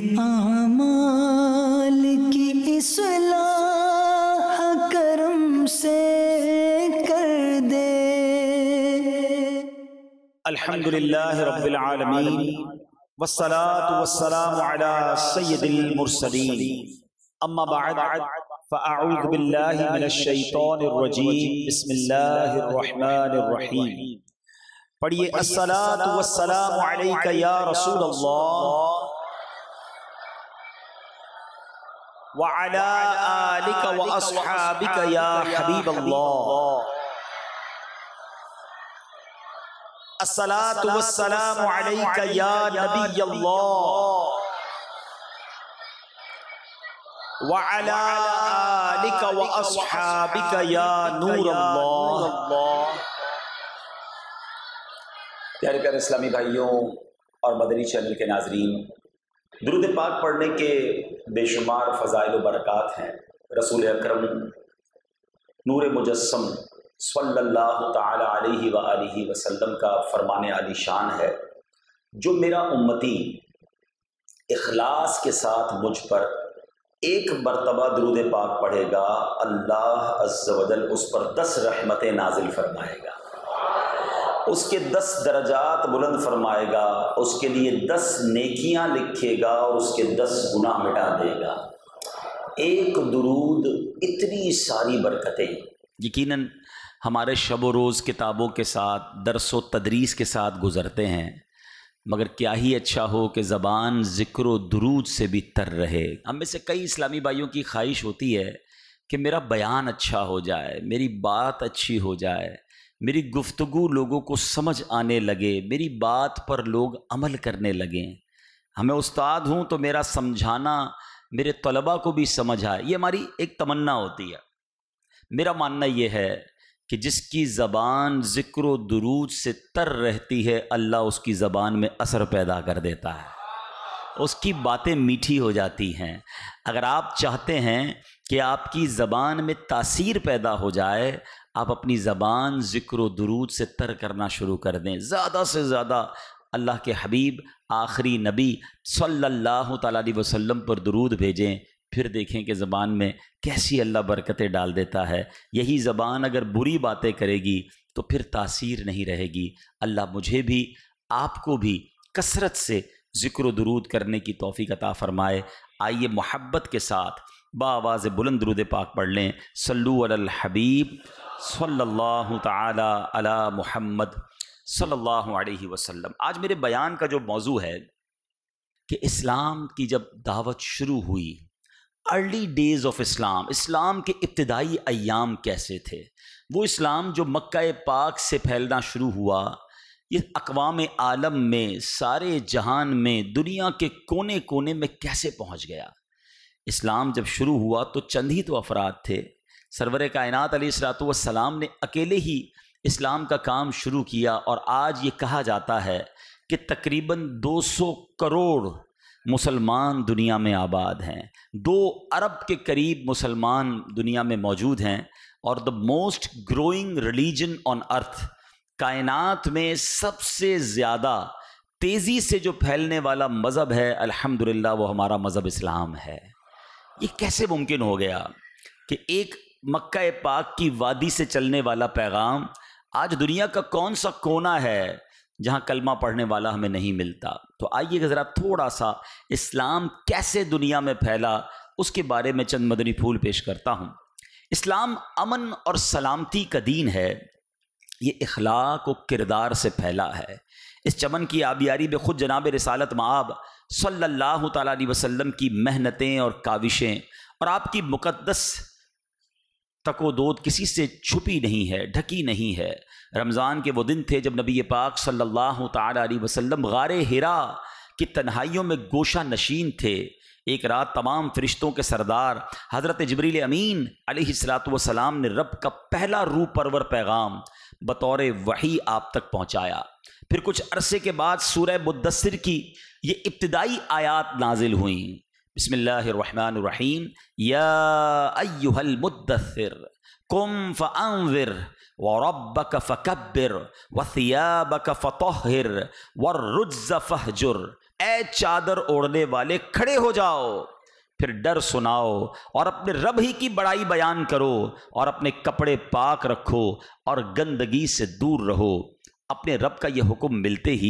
आमाल की इसला करम से कर दे अल्हम्दुलिल्लाह रब्बिल आलमीन والصلاه والسلام على سيد المرسلين اما بعد فاعوذ بالله من الشيطان الرجيم بسم الله الرحمن الرحيم पढ़िए अस्सलातु वस्सलामु अलैका या रसूल अल्लाह वअला आलिक व अस्हाबिक या हबीब अल्लाह प्यारे प्यारे इस्लामी भाइयों और मदनी चैनल के नाजरीन दुरुद पाक पढ़ने के बेशुमार फ़ज़ाइल बरक़ात हैं रसूल अक्रम नूर मुजस्म सल्ला अलैहि वसल्लम का फरमान आली शान है जो मेरा उम्मती इखलास के साथ मुझ पर एक मरतबा दरुद पाक पढ़ेगा अल्लाह अज्जवजल उस पर दस रहमतें नाजिल फरमाएगा उसके दस दर्जात बुलंद फरमाएगा उसके लिए दस नेकियां लिखेगा और उसके दस गुना मिटा देगा एक दुरूद इतनी सारी बरकतें यकीनन हमारे शब रोज़ किताबों के साथ दरस व तदरीस के साथ गुज़रते हैं मगर क्या ही अच्छा हो कि ज़बान ज़िक्र दरूद से भी तर रहे हम में से कई इस्लामी भाइयों की ख्वाहिश होती है कि मेरा बयान अच्छा हो जाए मेरी बात अच्छी हो जाए मेरी गुफ्तगु लोगों को समझ आने लगे मेरी बात पर लोग अमल करने लगे हमें उस्ताद हूँ तो मेरा समझाना मेरे तलबा को भी समझ आए ये हमारी एक तमन्ना होती है मेरा मानना यह है कि जिसकी ज़बान ज़िक्र दरूज से तर रहती है अल्लाह उसकी ज़बान में असर पैदा कर देता है उसकी बातें मीठी हो जाती हैं अगर आप चाहते हैं कि आपकी ज़बान में तासीर पैदा हो जाए आप अपनी ज़बान ज़िक्र दरूद से तर करना शुरू कर दें ज़्यादा से ज़्यादा अल्लाह के हबीब आखिरी नबी सल्लल्लाहु अलैहि वसल्लम पर दरूद भेजें फिर देखें कि ज़बान में कैसी अल्लाह बरकतें डाल देता है यही ज़बान अगर बुरी बातें करेगी तो फिर तासीर नहीं रहेगी अल्लाह मुझे भी आपको भी कसरत से ज़िक्र दरूद करने की तोफ़ी अता फ़रमाए आइए मोहब्बत के साथ बाज बुलंद रुद पाक पढ़ लें सल्लूल हबीब सल्लल्लाहु ताला अला मुहम्मद सल्लल्लाहु अलैहि वसल्लम आज मेरे बयान का जो मौजू है कि इस्लाम की जब दावत शुरू हुई early days of Islam Islam के इब्तदाई अयाम कैसे थे वो इस्लाम जो मक्का पाक से फैलना शुरू हुआ ये अकवाम आलम में सारे जहान में दुनिया के कोने कोने में कैसे पहुंच गया इस्लाम जब शुरू हुआ तो चंद ही तो अफराद थे सरवर कायनत अली ने अकेले ही इस्लाम का काम शुरू किया और आज ये कहा जाता है कि तकरीबन 200 करोड़ मुसलमान दुनिया में आबाद हैं दो अरब के करीब मुसलमान दुनिया में मौजूद हैं और the most growing religion on earth कायनात में सबसे ज़्यादा तेज़ी से जो फैलने वाला मज़हब है अल्हम्दुलिल्लाह वो हमारा मज़हब इस्लाम है ये कैसे मुमकिन हो गया कि एक मक्का पाक की वादी से चलने वाला पैगाम आज दुनिया का कौन सा कोना है जहाँ कलमा पढ़ने वाला हमें नहीं मिलता तो आइए ज़रा थोड़ा सा इस्लाम कैसे दुनिया में फैला उसके बारे में चंद मदनी फूल पेश करता हूँ इस्लाम अमन और सलामती का दीन है ये इखलाक व किरदार से फैला है इस चमन की आबियारी में खुद जनाब रसालत माब सल्लल्लाहु अलैहि वसल्लम की मेहनतें और काविशें और आपकी मुकद्दस तकोदोद किसी से छुपी नहीं है ढकी नहीं है रमज़ान के वो दिन थे जब नबी पाक सल्लल्लाहु अलैहि वसल्लम गार हिरा की तन्हाइयों में गोशा नशीन थे एक रात तमाम फरिश्तों के सरदार हज़रत जबरील अमीन सलाम ने रब का पहला रूह परवर पैगाम बतौर वही आप तक पहुँचाया फिर कुछ अरसे के बाद सूरह मुद्दसर की ये इब्तदाई आयात नाजिल हुई बसमीम याहल मुद्दसर कुम फ़िर वरबक फ़कबिर वसियाबक फ़तहर वर्रुज़ फ़हजुर ए चादर ओढ़ने वाले खड़े हो जाओ फिर डर सुनाओ और अपने रब ही की बड़ाई बयान करो और अपने कपड़े पाक रखो और गंदगी से दूर रहो अपने रब का यह हुक्म मिलते ही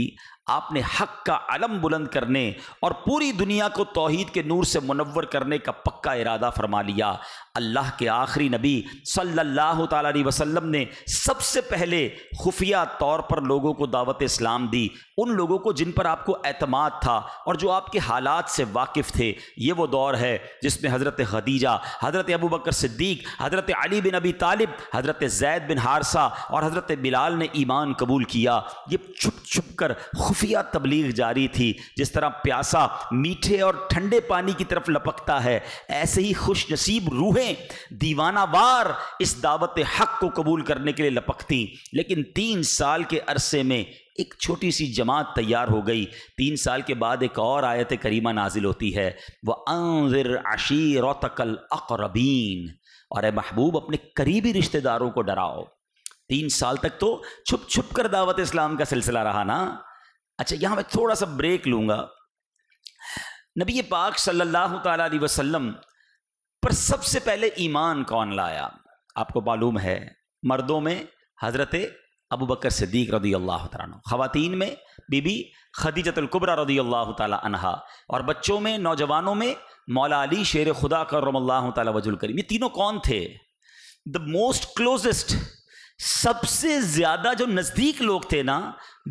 आपने हक का अलम बुलंद करने और पूरी दुनिया को तोहहीद के नूर से मुनवर करने का पक्का इरादा फरमा लिया अल्लाह के आखिरी नबी सल्लल्लाहु अलैहि वसल्लम ने सबसे पहले खुफिया तौर पर लोगों को दावत इस्लाम दी उन लोगों को जिन पर आपको अतमाद था और जो आपके हालात से वाकिफ़ थे ये वो दौर है जिसमें हज़रत खदीजा हज़रत अबू बकर सिद्दीक हज़रत अली बिन अबी तालिब हज़रत जैद बिन हारसा और हज़रत बिलाल ने ईमान कबूल किया ये छुप छुप कर खुफिया तबलीग जारी थी जिस तरह प्यासा मीठे और ठंडे पानी की तरफ लपकता है ऐसे ही खुश नसीब रूह रूहें दीवानावार इस दावत हक को कबूल करने के लिए लपकती लेकिन तीन साल के अरसे में एक छोटी सी जमात तैयार हो गई तीन साल के बाद एक और आयत करीमा नाजिल होती है वह अंजर अशीर तकल अकरबीन और ए महबूब अपने करीबी रिश्तेदारों को डराओ तीन साल तक तो छुप छुप कर दावत इस्लाम का सिलसिला रहा ना अच्छा यहाँ मैं थोड़ा सा ब्रेक लूँगा नबी पाक सल्लल्लाहु अलैहि वसल्लम पर सबसे पहले ईमान कौन लाया आपको मालूम है मर्दों में हज़रत अबू बकर सिद्दीक रदी अल्लाह तन में बीबी खदीजतुल्कुबरा रदी अल्लाह तहा और बच्चों में नौजवानों में मौला अली शेर खुदा करमल्ला तजुल करीम ये तीनों कौन थे द मोस्ट क्लोजेस्ट सबसे ज़्यादा जो नज़दीक लोग थे ना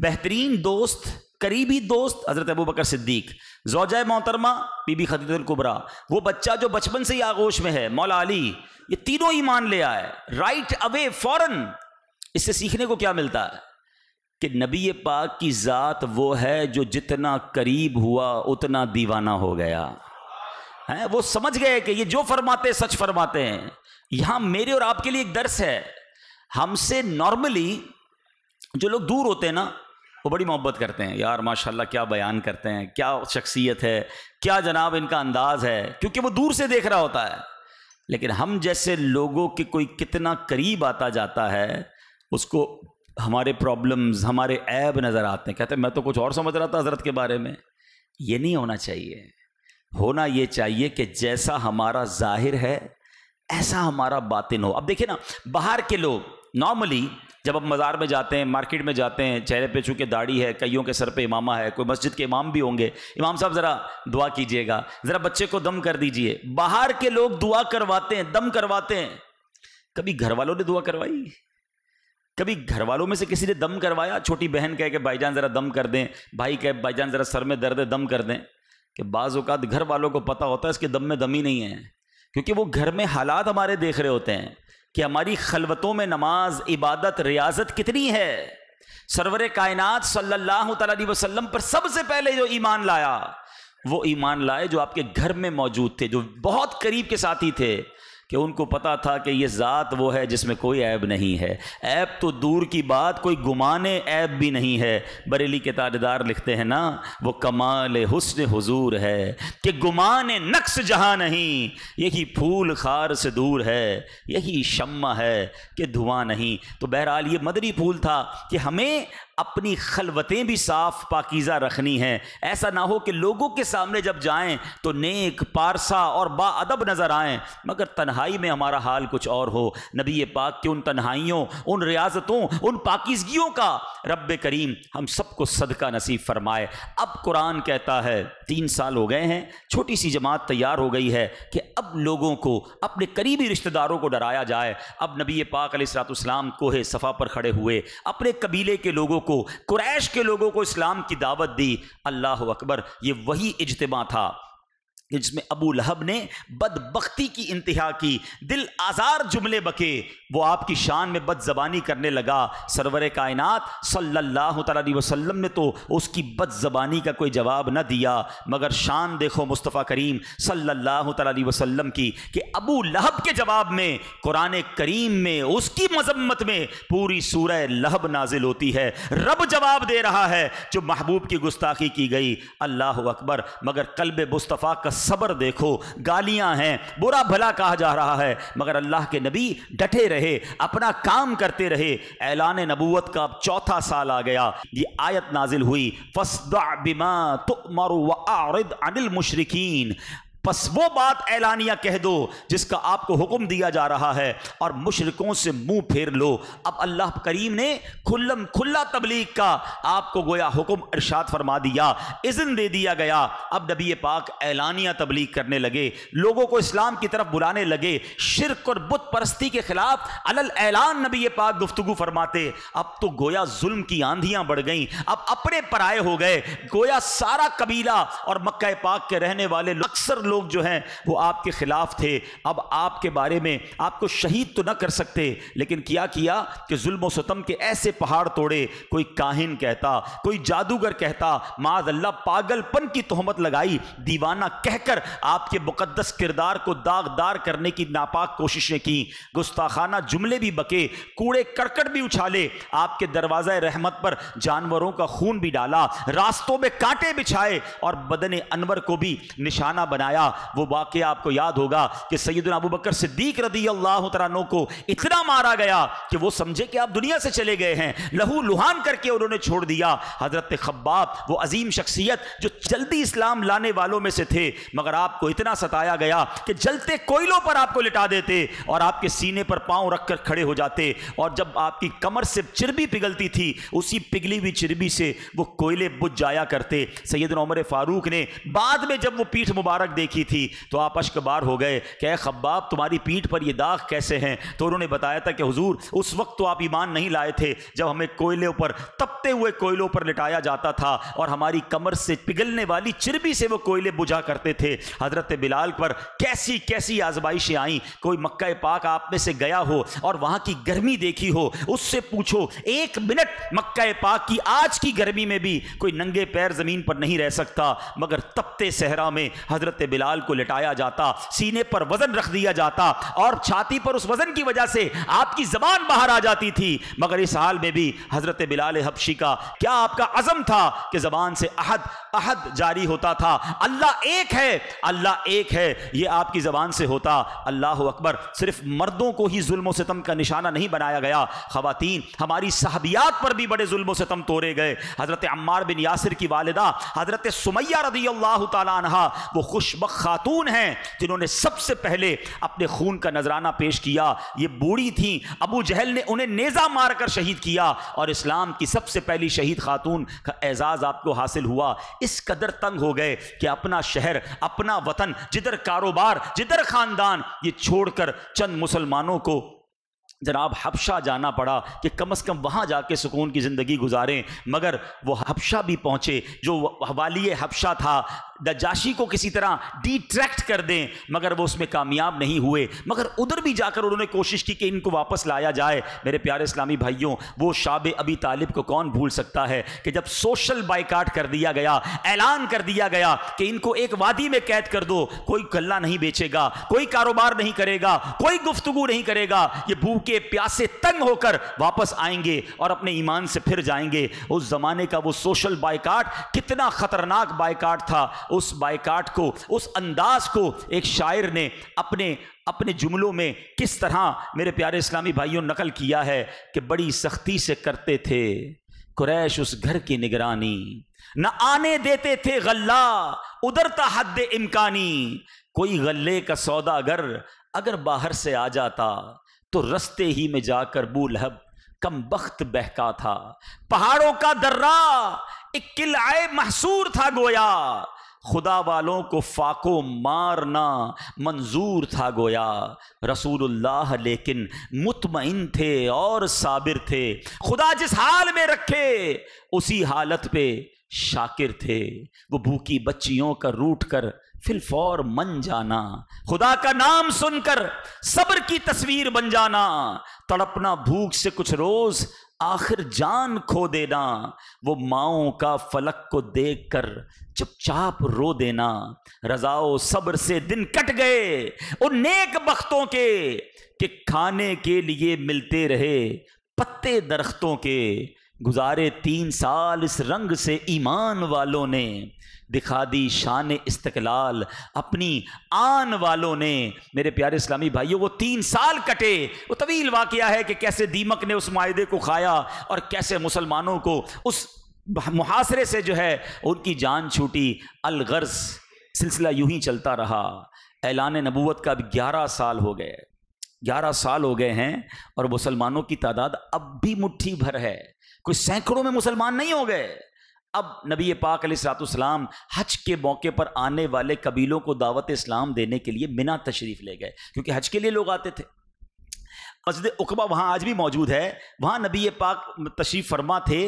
बेहतरीन दोस्त करीबी दोस्त हजरत अबू बकर सिद्दीक जोजा मोहतरमा बीबी खदीतुल्कुबरा वो बच्चा जो बचपन से ही आगोश में है मौला अली ये तीनों ईमान ले आए राइट अवे फौरन इससे सीखने को क्या मिलता है कि नबी पाक की ज़ात वो है जो जितना करीब हुआ उतना दीवाना हो गया है वो समझ गए कि ये जो फरमाते सच फरमाते हैं यहां मेरे और आपके लिए एक दर्श है हमसे नॉर्मली जो लोग दूर होते हैं ना वो बड़ी मोहब्बत करते हैं यार माशाल्लाह क्या बयान करते हैं क्या शख्सियत है क्या जनाब इनका अंदाज़ है क्योंकि वो दूर से देख रहा होता है लेकिन हम जैसे लोगों के कोई कितना करीब आता जाता है उसको हमारे प्रॉब्लम्स हमारे ऐब नज़र आते हैं कहते हैं मैं तो कुछ और समझ रहा था हज़रत के बारे में ये नहीं होना चाहिए होना ये चाहिए कि जैसा हमारा जाहिर है ऐसा हमारा बातिन हो अब देखिए ना बाहर के लोग नॉर्मली जब आप मज़ार में जाते हैं मार्केट में जाते हैं चेहरे पे चूँकि दाढ़ी है कईयों के सर पे इमामा है कोई मस्जिद के इमाम भी होंगे इमाम साहब ज़रा दुआ कीजिएगा ज़रा बच्चे को दम कर दीजिए बाहर के लोग दुआ करवाते हैं दम करवाते हैं कभी घर वालों ने दुआ करवाई कभी घर वालों में से किसी ने दम करवाया छोटी बहन कह के भाईजान ज़रा दम कर दें भाई कह भाईजान ज़रा सर में दर्द है दम कर दें कि बाज़ात घर वालों को पता होता है इसके दम में दम ही नहीं है क्योंकि वो घर में हालात हमारे देख रहे होते हैं कि हमारी खलवतों में नमाज इबादत रियाजत कितनी है सरवर कायनात सल्लल्लाहु अलैहि वसल्लम पर सबसे पहले जो ईमान लाया वो ईमान लाए जो आपके घर में मौजूद थे जो बहुत करीब के साथी थे कि उनको पता था कि ये ज़ात वो है जिसमें कोई ऐब नहीं है ऐब तो दूर की बात कोई गुमाने ऐब भी नहीं है बरेली के तारेदार लिखते हैं ना वो कमाल हुस्न हुजूर है कि गुमान नक्स जहाँ नहीं यही फूल खार से दूर है यही शम्मा है कि धुआं नहीं तो बहरहाल ये मदरी फूल था कि हमें अपनी खलवतें भी साफ पाकिज़ा रखनी हैं ऐसा ना हो कि लोगों के सामने जब जाएं तो नेक पारसा और बाअदब नज़र आएं मगर तन्हाई में हमारा हाल कुछ और हो नबी पाक के उन तन्हाइयों उन रियाजतों उन पाकिजगियों का रब करीम हम सबको सदका नसीब फरमाए अब कुरान कहता है तीन साल हो गए हैं छोटी सी जमात तैयार हो गई है कि अब लोगों को अपने करीबी रिश्तेदारों को डराया जाए अब नबी पाक सलाम कोहे सफ़ा पर खड़े हुए अपने कबीले के लोगों को कुरैश के लोगों को इस्लाम की दावत दी अल्लाह अकबर ये वही इजतमा था जिसमें अबू लहब ने बदबख्ती की इंतहा की दिल आज़ार जुमले बके वो आपकी शान में बदजबानी करने लगा सरवर कायनात सल्लल्लाहु अलैहि वसल्लम ने तो उसकी बदजबानी का कोई जवाब न दिया मगर शान देखो मुस्तफ़ा करीम सल्लल्लाहु अलैहि वसल्लम की कि अबू लहब के जवाब में कुरान करीम में उसकी मजम्मत में पूरी सूरह लहब नाजिल होती है रब जवाब दे रहा है जो महबूब की गुस्ताखी की गई अल्लाह अकबर मगर कल्ब मुस्तफ़ा का सब्र देखो गालियां हैं बुरा भला कहा जा रहा है मगर अल्लाह के नबी डटे रहे अपना काम करते रहे ऐलान नबूवत का अब चौथा साल आ गया ये आयत नाजिल हुई फसदा बिमा तुमर व अनिल मुशरकिन बस वो बात ऐलानिया कह दो जिसका आपको हुक्म दिया जा रहा है और मुशरकों से मुंह फेर लो अब अल्लाह करीम ने खुल्लम खुल्ला तबलीग का आपको गोया हुक्म इरशाद फरमा दिया इज़न दे दिया गया अब नबी पाक ऐलानिया तबलीग करने लगे लोगों को इस्लाम की तरफ बुलाने लगे शिरक और बुत परस्ती के खिलाफ अलल ऐलान नबी पाक गुफ्तु फरमाते अब तो गोया जुल्म की आंधियां बढ़ गई अब अपने पराए हो गए गोया सारा कबीला और मक्का पाक के रहने वाले अक्सर लोग लोग जो हैं वो आपके ख़िलाफ़ थे अब आपके बारे में आपको शहीद तो ना कर सकते लेकिन क्या किया कि जुल्म सतम के ऐसे पहाड़ तोड़े कोई काहिन कहता कोई जादूगर कहता माज अल्लाह पागलपन की तोहमत लगाई दीवाना कहकर आपके मुकदस किरदार को दागदार करने की नापाक कोशिशें की गुस्ताखाना जुमले भी बके कूड़े करकट भी उछाले आपके दरवाज़ा रहमत पर जानवरों का खून भी डाला रास्तों में कांटे बिछाए और बदने अनवर को भी निशाना बनाया फरमाया वो वाक्य आपको याद होगा कि सैदन अबू बकर सिद्दीक रदी अल्लाह तरानों को इतना मारा गया कि वो समझे कि आप दुनिया से चले गए हैं लहू लुहान करके उन्होंने छोड़ दिया हज़रत खब्बाब वो अजीम शख्सियत जो जल्दी इस्लाम लाने वालों में से थे मगर आपको इतना सताया गया कि जलते कोयलों पर आपको लिटा देते और आपके सीने पर पाँव रख कर खड़े हो जाते और जब आपकी कमर से चिरबी पिघलती थी उसी पिघली हुई चिरबी से वो कोयले बुझ जाया करते सैदन उमर फ़ारूक ने बाद में जब वो पीठ मुबारक देखी की थी तो आप अश्कबार हो गए कह खब्बाब तुम्हारी पीठ पर ये दाग कैसे हैं तो उन्होंने बताया था कि हुजूर उस वक्त तो आप ईमान नहीं लाए थे जब हमें कोयले पर तपते हुए कोयलों पर लिटाया जाता था और हमारी कमर से पिघलने वाली चिरबी से वो कोयले बुझा करते थे हज़रत बिलाल पर कैसी कैसी आजमाइशें आईं कोई मक्का पाक आप में से गया हो और वहाँ की गर्मी देखी हो उससे पूछो एक मिनट मक्का पाक की आज की गर्मी में भी कोई नंगे पैर ज़मीन पर नहीं रह सकता मगर तपते सहरा में हज़रत बिल बिलाल को लिटाया जाता सीने पर वजन रख दिया जाता और छाती पर उस वजन की वजह से आपकी जबान बाहर आ जाती थी मगर इस हाल में भी हजरत बिलाल हबशी का क्या आपका अजम था कि जबान से अहद अहद जारी होता था अल्लाह एक है अल्लाह एक है यह आपकी जबान से होता अल्लाह अकबर सिर्फ मर्दों को ही जुल्म सितम का निशाना नहीं बनाया गया खातन हमारी साहबियात पर भी बड़े जुल्म सितम तोड़े गए हजरत अम्मार बिन यासिर की वालदा हजरत सुमैया रदी अल्लाह तला वो खुशब खातून हैं जिन्होंने सबसे पहले अपने खून का नजराना पेश किया ये बूढ़ी थी अबू जहल ने उन्हें नेज़ा मारकर शहीद किया और इस्लाम की सबसे पहली शहीद खातून का एजाज़ आपको हासिल हुआ इस कदर तंग हो गए कि अपना शहर अपना वतन जिधर कारोबार जिधर ख़ानदान ये छोड़कर चंद मुसलमानों को जनाब हबशा जाना पड़ा कि कम अज़ कम वहाँ जाके सुकून की ज़िंदगी गुजारें मगर वो हबशा भी पहुँचे जो वालिय हबशा था दजाशी को किसी तरह डिट्रैक्ट कर दें मगर वो उसमें कामयाब नहीं हुए मगर उधर भी जाकर उन्होंने कोशिश की कि इनको वापस लाया जाए मेरे प्यारे इस्लामी भाइयों वो शाब अबी तालिब को कौन भूल सकता है कि जब सोशल बाइकाट कर दिया गया ऐलान कर दिया गया कि इनको एक वादी में कैद कर दो कोई गला नहीं बेचेगा कोई कारोबार नहीं करेगा कोई गुफ्तगु नहीं करेगा ये भूखे प्यासे तंग होकर वापस आएंगे और अपने ईमान से फिर जाएंगे उस जमाने का वो सोशल बाइकाट कितना खतरनाक बाइकाट था उस बायकाट को उस अंदाज को एक शायर ने अपने अपने जुमलों में किस तरह मेरे प्यारे इस्लामी भाइयों नकल किया है कि बड़ी सख्ती से करते थे कुरैश उस घर की निगरानी न आने देते थे गल्ला उधरता हद इम्कानी कोई गल्ले का सौदा अगर अगर बाहर से आ जाता तो रस्ते ही में जाकर बूलहब कम बख्त बहका था पहाड़ों का दर्रा एक किलाए महसूर था गोया खुदा वालों को फाको मारना मंजूर था गोया रसूलुल्लाह लेकिन मुतमिन थे और साबिर थे खुदा जिस हाल में रखे उसी हालत पे शाकिर थे वो भूखी बच्चियों का रूट कर फिलफौर मन जाना खुदा का नाम सुनकर सब्र की तस्वीर बन जाना तड़पना भूख से कुछ रोज आखिर जान खो देना वो माओ का फलक को देख कर चुपचाप रो देना रजाओ सब्र से दिन कट गए उन नेक बख्तों के कि खाने के लिए मिलते रहे पत्ते दरख्तों के गुजारे तीन साल इस रंग से ईमान वालों ने दिखा दी शान इस्तकलाल अपनी आन वालों ने मेरे प्यारे इस्लामी भाइयों वो तीन साल कटे वो तवील वाक़ है कि कैसे दीमक ने उस माहे को खाया और कैसे मुसलमानों को उस मुहासरे से जो है उनकी जान छूटी अलगर्ज सिलसिला यूं ही चलता रहा ऐलान नबूत का अब ग्यारह साल हो गए ग्यारह साल हो गए हैं और मुसलमानों की तादाद अब भी मुट्ठी भर है कोई सैकड़ों में मुसलमान नहीं हो गए अब नबी पाक सलाम हज के मौके पर आने वाले कबीलों को दावत इस्लाम देने के लिए बिना तशरीफ़ ले गए क्योंकि हज के लिए लोग आते थे मस्जिद उकबा वहाँ आज भी मौजूद है वहाँ नबी पाक तशरीफ़ फरमा थे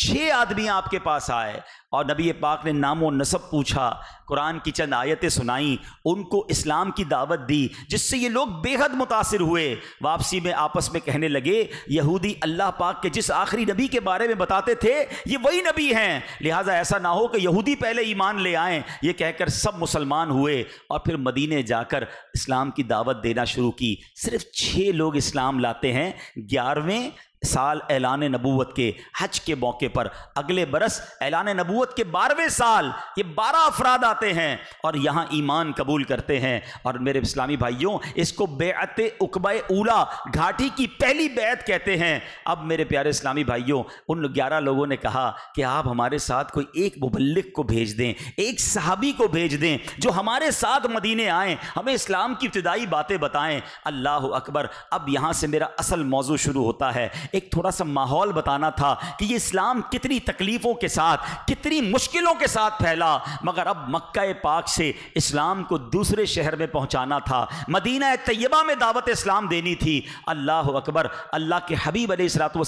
छः आदमी आपके पास आए और नबी पाक ने नामो नसब पूछा कुरान की चंद आयतें सुनाई उनको इस्लाम की दावत दी जिससे ये लोग बेहद मुतासर हुए वापसी में आपस में कहने लगे यहूदी अल्लाह पाक के जिस आखिरी नबी के बारे में बताते थे ये वही नबी हैं लिहाजा ऐसा ना हो कि यहूदी पहले ईमान ले आए ये कहकर सब मुसलमान हुए और फिर मदीने जाकर इस्लाम की दावत देना शुरू की सिर्फ छः लोग इस्लाम लाते हैं ग्यारहवें साल ऐलान नबूत के हज के मौके पर अगले बरस ऐलान नबूत के बारहवें साल ये बारह अफराद आते हैं और यहाँ ईमान कबूल करते हैं और मेरे इस्लामी भाइयों इसको बेअत उकब ऊला घाटी की पहली बैत कहते हैं अब मेरे प्यारे इस्लामी भाइयों उन ग्यारह लोगों ने कहा कि आप हमारे साथ कोई एक मुबलिक को भेज दें एक सहाबी को भेज दें जो हमारे साथ मदीने आएँ हमें इस्लाम की इब्तदाई बातें बताएँ अल्लाह अकबर अब यहाँ से मेरा असल मौजू शुरू होता है एक थोड़ा सा माहौल बताना था कि ये इस्लाम कितनी तकलीफ़ों के साथ कितनी मुश्किलों के साथ फैला मगर अब मक्का पाक से इस्लाम को दूसरे शहर में पहुंचाना था मदीना तय्यबा में दावत इस्लाम देनी थी अल्लाह अकबर अल्लाह के हबीब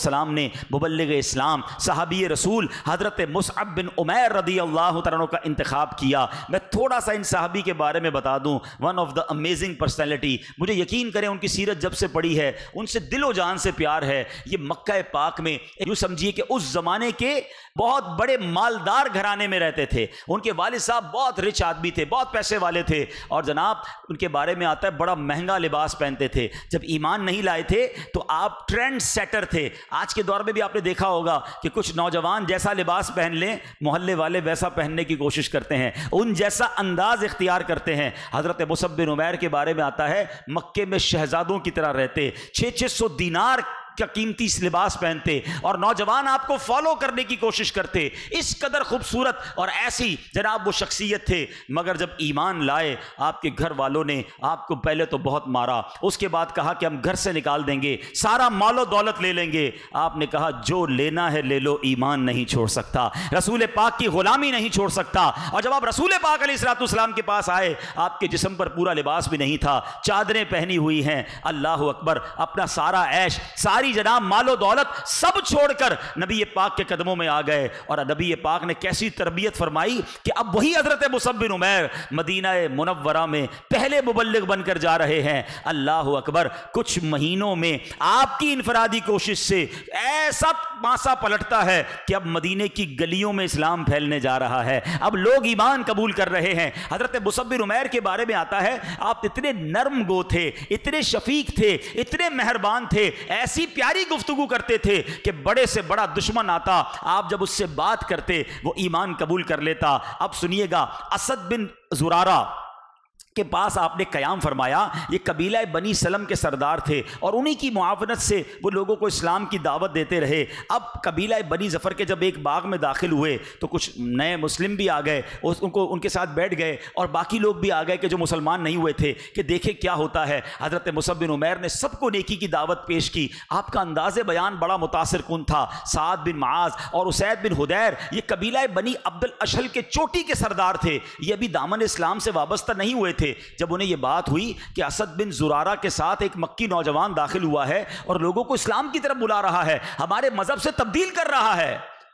सलाम ने मुबलग इस्लाम साहबी रसूल हज़रत मुसअब बिन उमैर रदी अल्लाह तरों का इंतखब किया मैं थोड़ा सा इन साहबी के बारे में बता दूँ one of the amazing personality मुझे यकीन करें उनकी सीरत जब से पड़ी है उनसे दिलो जान से प्यार है ये मक्का पाक में यूँ समझिए कि उस ज़माने के बहुत बड़े मालदार घराने में रहते थे उनके वाल साहब बहुत रिच आदमी थे बहुत पैसे वाले थे और जनाब उनके बारे में आता है बड़ा महंगा लिबास पहनते थे जब ईमान नहीं लाए थे तो आप ट्रेंड सेटर थे आज के दौर में भी आपने देखा होगा कि कुछ नौजवान जैसा लिबास पहन लें मोहल्ले वाले वैसा पहनने की कोशिश करते हैं उन जैसा अंदाज इख्तियार करते हैं हज़रत मुसब्बिन उमैर के बारे में आता है मक्के में शहजादों की तरह रहते छः छः सौ दीनार क्या कीमती लिबास पहनते और नौजवान आपको फॉलो करने की कोशिश करते इस कदर खूबसूरत और ऐसी जनाब वो शख्सियत थे मगर जब ईमान लाए आपके घर वालों ने आपको पहले तो बहुत मारा उसके बाद कहा कि हम घर से निकाल देंगे सारा मालो दौलत ले लेंगे आपने कहा जो लेना है ले लो ईमान नहीं छोड़ सकता रसूल पाक की गुलामी नहीं छोड़ सकता और जब आप रसूल पाक अलीसलाम के पास आए आपके जिसम पर पूरा लिबास भी नहीं था चादरें पहनी हुई हैं अल्लाह अकबर अपना सारा ऐश सारी सारी जनाब मालो दौलत सब छोड़कर नबी पाक के कदमों में आ गए और नबी पाक ने कैसी तरबियत फरमाई कि अब वही हजरत मुसबिन उमैर मदीना मुनवरा में पहले मुबलिक बनकर जा रहे हैं अल्लाह अकबर कुछ महीनों में आपकी इनफरादी कोशिश से ऐसा पासा पलटता है कि अब मदीने की गलियों में इस्लाम फैलने जा रहा है अब लोग ईमान कबूल कर रहे हैं हजरत मुसबिन उमैर के बारे में आता है आप इतने नर्म गो थे इतने शफीक थे इतने मेहरबान थे ऐसी प्यारी गुफ्तगु करते थे कि बड़े से बड़ा दुश्मन आता आप जब उससे बात करते वो ईमान कबूल कर लेता अब सुनिएगा असद बिन जुरारा के पास आपने क़याम फरमाया ये कबीला बनी सलम के सरदार थे और उन्हीं की मुआवनत से वो लोगों को इस्लाम की दावत देते रहे अब कबीला बनी ज़फ़र के जब एक बाग में दाखिल हुए तो कुछ नए मुस्लिम भी आ गए उनको उनके साथ बैठ गए और बाकी लोग भी आ गए कि जो मुसलमान नहीं हुए थे कि देखे क्या होता है हज़रत मुसबिन उमैर ने सबको नेकी की दावत पेश की आपका अंदाज़ बयान बड़ा मुतासर कन था साद बिन माज और उसैद बिन हुदैर ये कबीला बनी अब्दुल अशल के चोटी के सरदार थे ये अभी दामन इस्लाम से वाबस्ता नहीं हुए थे थे जब उन्हें यह बात हुई कि असद बिन जुरारा के साथ एक मक्की नौजवान दाखिल हुआ है और लोगों को इस्लाम की तरफ बुला रहा है हमारे मज़हब से तब्दील कर रहा है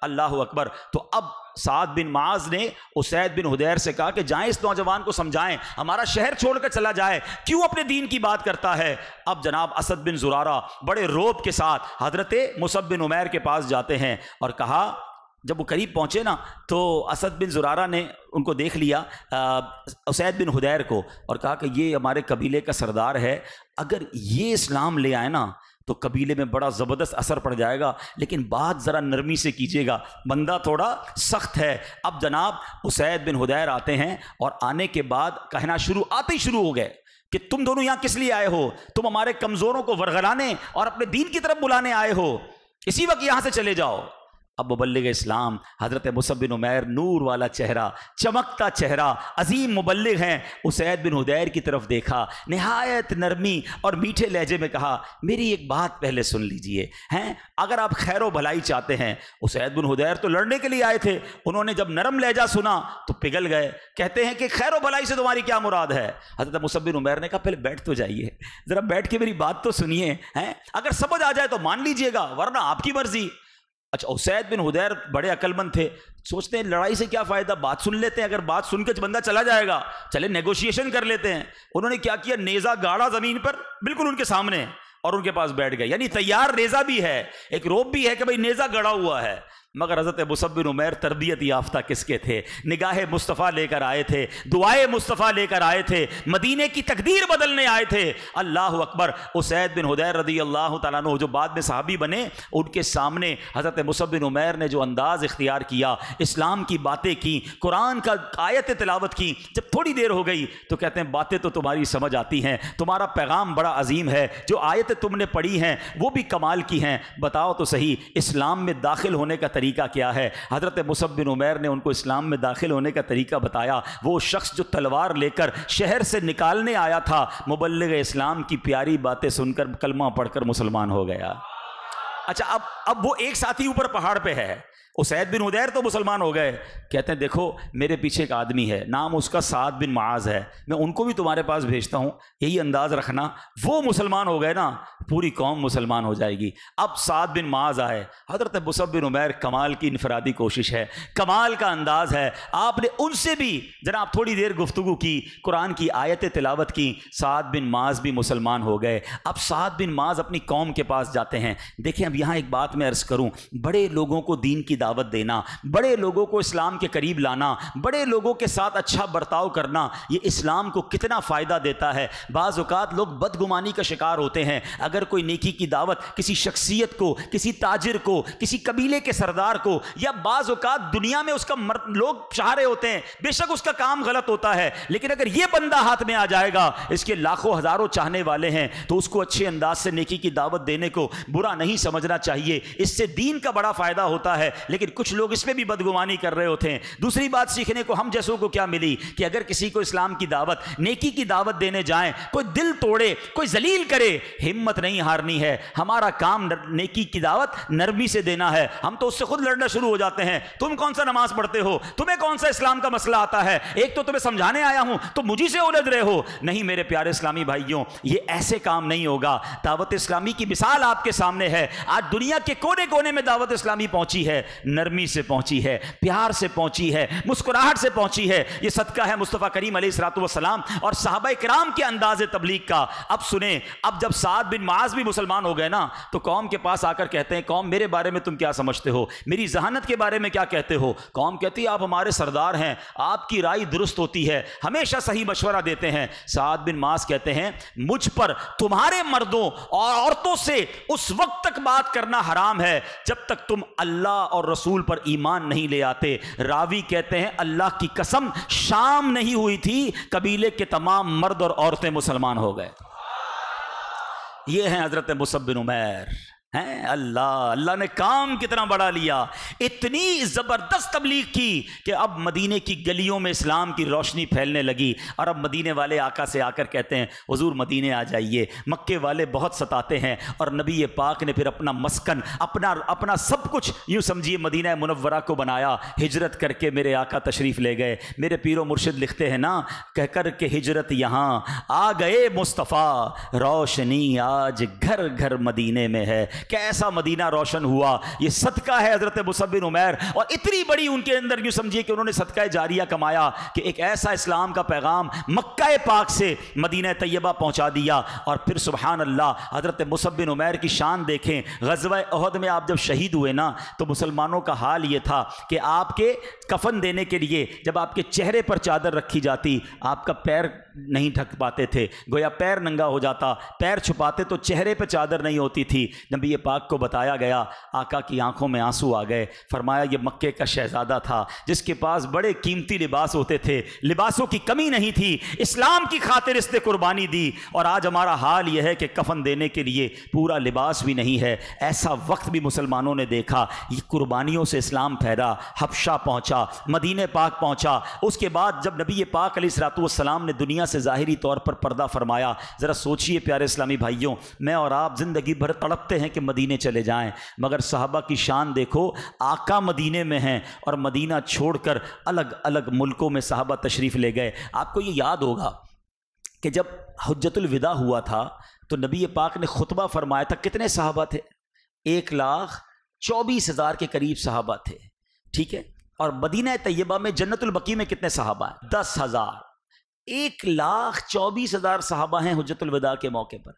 अल्लाह अकबर तो अब साद बिन माज ने उसैद बिन हुदैर से कहा कि जाएं इस नौजवान को समझाएं हमारा शहर छोड़कर चला जाए क्यों अपने दीन की बात करता है अब जनाब असद बिन जुरारा बड़े रोब के साथ हजरत मुसब बिन उमैर के पास जाते हैं और कहा जब वो करीब पहुँचे ना तो असद बिन जुरारा ने उनको देख लिया उसैद बिन हुदैर को और कहा कि ये हमारे कबीले का सरदार है अगर ये इस्लाम ले आए ना तो कबीले में बड़ा ज़बरदस्त असर पड़ जाएगा लेकिन बात ज़रा नरमी से कीजिएगा बंदा थोड़ा सख्त है अब जनाब उसैद बिन हुदैर आते हैं और आने के बाद कहना शुरू आते ही शुरू हो गए कि तुम दोनों यहाँ किस लिए आए हो तुम हमारे कमज़ोरों को वरगलाने और अपने दीन की तरफ बुलाने आए हो इसी वक्त यहाँ से चले जाओ अब मुबलग इस्लाम हज़रत मुसबिन उमैर नूर वाला चेहरा चमकता चेहरा अजीम मुबलग हैं उसैद बिन उदैर की तरफ देखा नहायत नरमी और मीठे लहजे में कहा मेरी एक बात पहले सुन लीजिए हैं अगर आप खैर भलाई चाहते हैं उसैद बिन उदैर तो लड़ने के लिए आए थे उन्होंने जब नरम लहजा सुना तो पिघल गए कहते हैं कि खैर भलाई से तुम्हारी क्या मुराद है हज़रत मुसबिन उमैर ने कहा पहले बैठ तो जाइए ज़रा बैठ के मेरी बात तो सुनिए हैं अगर समझ आ जाए तो मान लीजिएगा वरना आपकी मर्ज़ी अच्छा उसैद बिन हुदैर बड़े अकलमंद थे सोचते हैं लड़ाई से क्या फ़ायदा बात सुन लेते हैं अगर बात सुनकर बंदा चला जाएगा चले नेगोशिएशन कर लेते हैं उन्होंने क्या किया नेज़ा गाढ़ा ज़मीन पर बिल्कुल उनके सामने और उनके पास बैठ गए यानी तैयार नेज़ा भी है एक रोप भी है कि भाई नेज़ा गड़ा हुआ है मगर हज़रत मुसबिन उमैर तरबियत याफ्ता किसके थे निगाह मुस्तफ़ा लेकर आए थे दुआए मुस्तफ़ा लेकर आए थे मदीने की तकदीर बदलने आए थे अल्लाह अकबर उसैद बिन हदैर रदी अल्लाह तु जो बाद में सहाबी बने उनके सामने हज़रत मुसबिन उमैर ने जो अंदाज़ इख्तियार किया इस्लाम की बातें की कुरान का आयत तलावत की जब थोड़ी देर हो गई तो कहते हैं बातें तो तुम्हारी समझ आती हैं तुम्हारा पैगाम बड़ा अजीम है जो आयतें तुमने पढ़ी हैं वो भी कमाल की हैं बताओ तो सही इस्लाम में दाखिल होने का तरीका क्या है हज़रत मुसबिन उमैर ने उनको इस्लाम में दाखिल होने का तरीका बताया वो शख्स जो तलवार लेकर शहर से निकालने आया था मुबल इस्लाम की प्यारी बातें सुनकर कलमा पढ़कर मुसलमान हो गया अच्छा अब अब वो एक साथ ही ऊपर पहाड़ पे है उसैद बिन उदैर तो मुसलमान हो गए कहते हैं देखो मेरे पीछे एक आदमी है नाम उसका साद बिन माज है मैं उनको भी तुम्हारे पास भेजता हूँ यही अंदाज़ रखना वो मुसलमान हो गए ना पूरी कौम मुसलमान हो जाएगी अब साद बिन माज आए हज़रत मुसब बिन उमैर कमाल की इनफरादी कोशिश है कमाल का अंदाज़ है आपने उनसे भी आप थोड़ी देर गुफ्तु की कुरान की आयत तिलावत की साद बिन माज भी मुसलमान हो गए अब साद बिन माज अपनी कौम के पास जाते हैं देखें अब यहाँ एक बात मैं अर्ज़ करूँ बड़े लोगों को दीन की दावत देना बड़े लोगों को इस्लाम के करीब लाना बड़े लोगों के साथ अच्छा बर्ताव करना ये इस्लाम को कितना फ़ायदा देता है बाज़ात लोग बदगुमानी का शिकार होते हैं अगर कोई नेकी की दावत किसी शख्सियत को किसी ताजिर को किसी कबीले के सरदार को या बाज़ात दुनिया में उसका मर, लोग चाह रहे होते हैं बेशक उसका काम गलत होता है लेकिन अगर ये बंदा हाथ में आ जाएगा इसके लाखों हज़ारों चाहने वाले हैं तो उसको अच्छे अंदाज से नेकी की दावत देने को बुरा नहीं समझना चाहिए इससे दीन का बड़ा फ़ायदा होता है लेकिन कुछ लोग इसमें भी बदगुमानी कर रहे होते हैं दूसरी बात सीखने को हम जैसों को क्या मिली कि अगर किसी को इस्लाम की दावत नेकी की दावत देने जाएं कोई दिल तोड़े कोई जलील करे हिम्मत नहीं हारनी है हमारा काम नेकी की दावत नरमी से देना है हम तो उससे खुद लड़ना शुरू हो जाते हैं तुम कौन सा नमाज पढ़ते हो तुम्हें कौन सा इस्लाम का मसला आता है एक तो तुम्हें समझाने आया हूं तो मुझी से उलझ रहे हो नहीं मेरे प्यारे इस्लामी भाइयों ये ऐसे काम नहीं होगा दावत इस्लामी की मिसाल आपके सामने है आज दुनिया के कोने कोने में दावत इस्लामी पहुंची है नरमी से पहुंची है प्यार से पहुंची है मुस्कुराहट से पहुंची है ये सदका है मुस्तफ़ा करीम सलाम और साहब कराम के अंदाज तबलीग का अब सुने अब जब सात बिन माज भी मुसलमान हो गए ना तो कौम के पास आकर कहते हैं कौम मेरे बारे में तुम क्या समझते हो मेरी जहानत के बारे में क्या कहते हो कौम कहती है आप हमारे सरदार हैं आपकी राय दुरुस्त होती है हमेशा सही मशवरा देते हैं सात बिन मास कहते हैं मुझ पर तुम्हारे मर्दों और औरतों से उस वक्त तक बात करना हराम है जब तक तुम अल्लाह और रसूल पर ईमान नहीं ले आते रावी कहते हैं अल्लाह की कसम शाम नहीं हुई थी कबीले के तमाम मर्द और औरतें मुसलमान हो गए ये हैं हज़रत मुसबिन उमैर हैं अल्लाह अल्लाह ने काम कितना बड़ा लिया इतनी ज़बरदस्त तबलीग की कि अब मदीने की गलियों में इस्लाम की रोशनी फैलने लगी और अब मदीने वाले आका से आकर कहते हैं हजूर मदीने आ जाइए मक्के वाले बहुत सताते हैं और नबी पाक ने फिर अपना मस्कन अपना अपना सब कुछ यूँ समझिए मदीना मुनवरा को बनाया हिजरत करके मेरे आका तशरीफ़ ले गए मेरे पीरो मुर्शद लिखते हैं ना कहकर के हिजरत यहाँ आ गए मुस्तफ़ा रोशनी आज घर घर मदीने में है कैसा मदीना रोशन हुआ ये सदका है हज़रत मुसबिन उमैर और इतनी बड़ी उनके अंदर यूँ समझिए कि उन्होंने सदका जारिया कमाया कि एक ऐसा इस्लाम का पैगाम मक्का पाक से मदीना तयबा पहुँचा दिया और फिर सुबहान अल्लाह हज़रत मुसबिन उमैर की शान देखें गजब अहद में आप जब शहीद हुए ना तो मुसलमानों का हाल ये था कि आपके कफन देने के लिए जब आपके चेहरे पर चादर रखी जाती आपका पैर नहीं ढक पाते थे गोया पैर नंगा हो जाता पैर छुपाते तो चेहरे पर चादर नहीं होती थी नबी नबी पाक को बताया गया आका की आंखों में आंसू आ गए फरमाया ये मक्के का शहजादा था जिसके पास बड़े कीमती लिबास होते थे लिबासों की कमी नहीं थी इस्लाम की खातिर इसने कुर्बानी दी और आज हमारा हाल यह है कि कफन देने के लिए पूरा लिबास भी नहीं है ऐसा वक्त भी मुसलमानों ने देखा ये कुर्बानियों से इस्लाम फहरा हफशा पहुँचा मदीने पाक पहुँचा उसके बाद जब नबी पाक अली सलातम ने दुनिया से ज़ाहरी तौर पर पर्दा फरमाया ज़रा सोचिए प्यारे इस्लामी भाइयों मैं और आप ज़िंदगी भर तड़पते हैं कि के मदीने चले जाएं मगर साहबा की शान देखो आका मदीने में हैं और मदीना छोड़कर अलग अलग मुल्कों में साहबा तशरीफ़ ले गए आपको ये याद होगा कि जब हजतुल विदा हुआ था तो नबी पाक ने खुतबा फरमाया था कितने साहबा थे एक लाख चौबीस हज़ार के करीब साहबा थे ठीक है और मदीना तैयबा में जन्नतुलबकी में कितने साहबा हैं दस हज़ार एक लाख चौबीस हजार साहबा हैं हजतुलविदा के मौके पर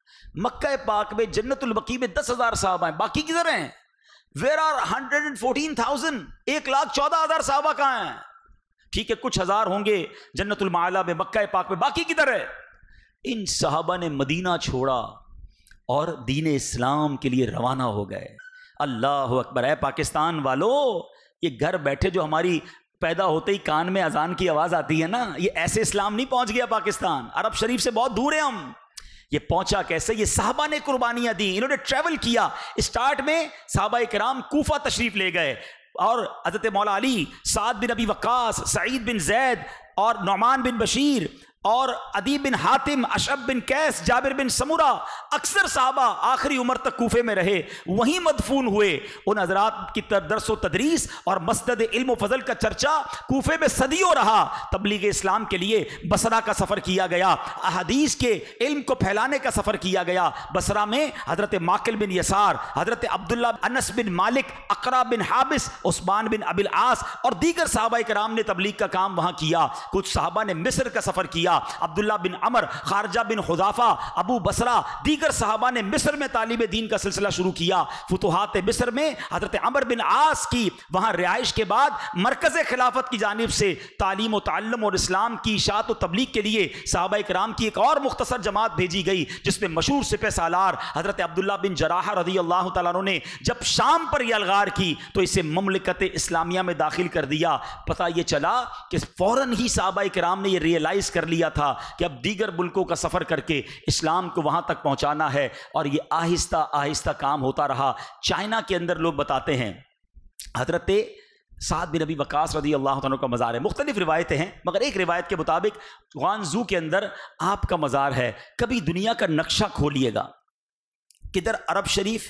मक्का पाक में जन्नतुलबकी में दस हजार साहबा हैं बाकी किधर हैं where are hundred and fourteen thousand एक लाख चौदह हजार साहबा कहाँ हैं ठीक है कुछ हजार होंगे जन्नतुलमाला में मक्का पाक में बाकी किधर है इन साहबा ने मदीना छोड़ा और दीन इस्लाम के लिए रवाना हो गए अल्लाह अकबर है पाकिस्तान वालों ये घर बैठे जो हमारी पैदा होते ही कान में अजान की आवाज़ आती है ना ये ऐसे इस्लाम नहीं पहुंच गया पाकिस्तान अरब शरीफ से बहुत दूर है हम ये पहुंचा कैसे ये साहबा ने कुर्बानियां दी इन्होंने ट्रेवल किया स्टार्ट में साहबा कराम कोफा तशरीफ ले गए और हजरत मौला Ali Saad bin Abi Waqqas Saeed bin Zaid और नौमान बिन बशीर और अदी बिन हातिम अशब बिन कैस जाबिर बिन समूरा अक्सर साहबा आखिरी उम्र तक कोफे में रहे वहीं मदफून हुए उन हजरात की तरदरस व तदरीस और मस्जद इल्म फजल का चर्चा कोफे में सदियों रहा तबलीग इस्लाम के लिए बसरा का सफ़र किया गया अहदीस के इल्म को फैलाने का सफ़र किया गया बसरा में हज़रत माकिल बिन यसार हज़रत अब्दुल्ला अनस बिन मालिक अकरा बिन हाबिस उस्मान बिन अबिल आस और दीगर साहबा कराम ने तबलीग का काम वहाँ किया कुछ साहबा ने मिस्र का सफ़र किया किया अब्दुल्ला बिन अमर खारजा बिन खुदाफा अबू बसरा दीगर साहबा ने मिस्र में तालिब दीन का सिलसिला शुरू किया फतुहात मिस्र में हजरत अमर बिन आस की वहां रिहाइश के बाद मरकज़ खिलाफत की जानब से तालीम तम और इस्लाम की इशात व तबलीग के लिए साहबा कराम की एक और मुख्तसर जमात भेजी गई जिसमें मशहूर सिप सालार हजरत अब्दुल्ला बिन जराह रजी अल्लाह तु ने जब शाम पर यह अलगार की तो इसे ममलिकत इस्लामिया में दाखिल कर दिया पता यह चला कि फ़ौरन ही साहबा कराम ने यह रियलाइज़ कर लिया दिया था कि अब दीगर मुल्कों का सफ़र करके इस्लाम को वहाँ तक पहुँचाना है और ये आहिस्ता आहिस्ता काम होता रहा चाइना के अंदर लोग बताते हैं हजरत सात बिन नबी वकास रदी अल्लाह तन का मज़ार है मुख्तलिफ रिवायतें हैं मगर एक रिवायत के मुताबिक वानजू के अंदर आपका मज़ार है कभी दुनिया का नक्शा खोलिएगा किधर अरब शरीफ